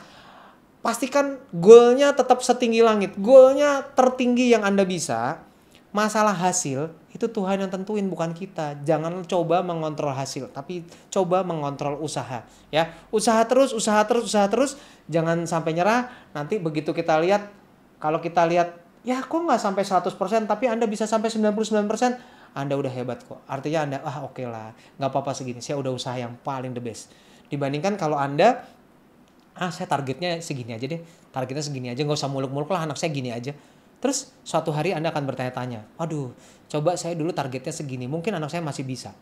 pastikan goalnya tetap setinggi langit. Goalnya tertinggi yang Anda bisa. Masalah hasil itu Tuhan yang tentuin bukan kita. Jangan coba mengontrol hasil, tapi coba mengontrol usaha, ya. Usaha terus, usaha terus, usaha terus. Jangan sampai nyerah. Nanti begitu kita lihat kalau kita lihat ya kok nggak sampai 100% tapi Anda bisa sampai 99% anda udah hebat kok. Artinya Anda, ah oke okay lah, nggak apa-apa segini. Saya udah usaha yang paling the best. Dibandingkan kalau Anda ah saya targetnya segini aja deh targetnya segini aja nggak usah muluk-muluk lah anak saya gini aja terus suatu hari anda akan bertanya-tanya aduh coba saya dulu targetnya segini mungkin anak saya masih bisa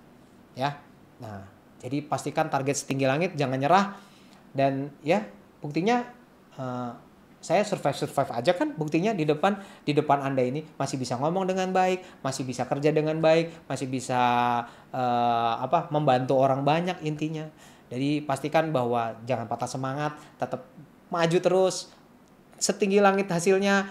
ya nah jadi pastikan target setinggi langit jangan nyerah dan ya buktinya uh, saya survive survive aja kan buktinya di depan di depan anda ini masih bisa ngomong dengan baik masih bisa kerja dengan baik masih bisa uh, apa membantu orang banyak intinya jadi pastikan bahwa jangan patah semangat, tetap maju terus. Setinggi langit hasilnya,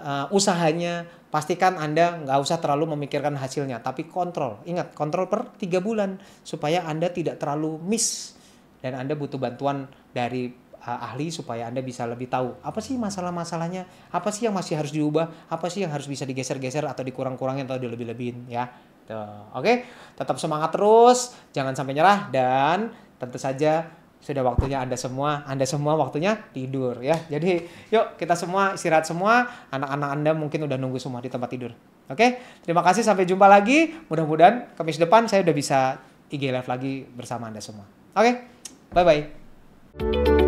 uh, usahanya, pastikan Anda nggak usah terlalu memikirkan hasilnya, tapi kontrol. Ingat, kontrol per tiga bulan supaya Anda tidak terlalu miss dan Anda butuh bantuan dari eh, ahli supaya Anda bisa lebih tahu apa sih masalah-masalahnya, apa sih yang masih harus diubah, apa sih yang harus bisa digeser-geser atau dikurang-kurangin atau dilebih-lebihin ya. Oke, tetap semangat terus, jangan sampai nyerah dan tentu saja sudah waktunya Anda semua, Anda semua waktunya tidur ya. Jadi yuk kita semua istirahat semua, anak-anak Anda mungkin udah nunggu semua di tempat tidur. Oke, terima kasih sampai jumpa lagi. Mudah-mudahan Kamis depan saya udah bisa IG Live lagi bersama Anda semua. Oke, bye-bye.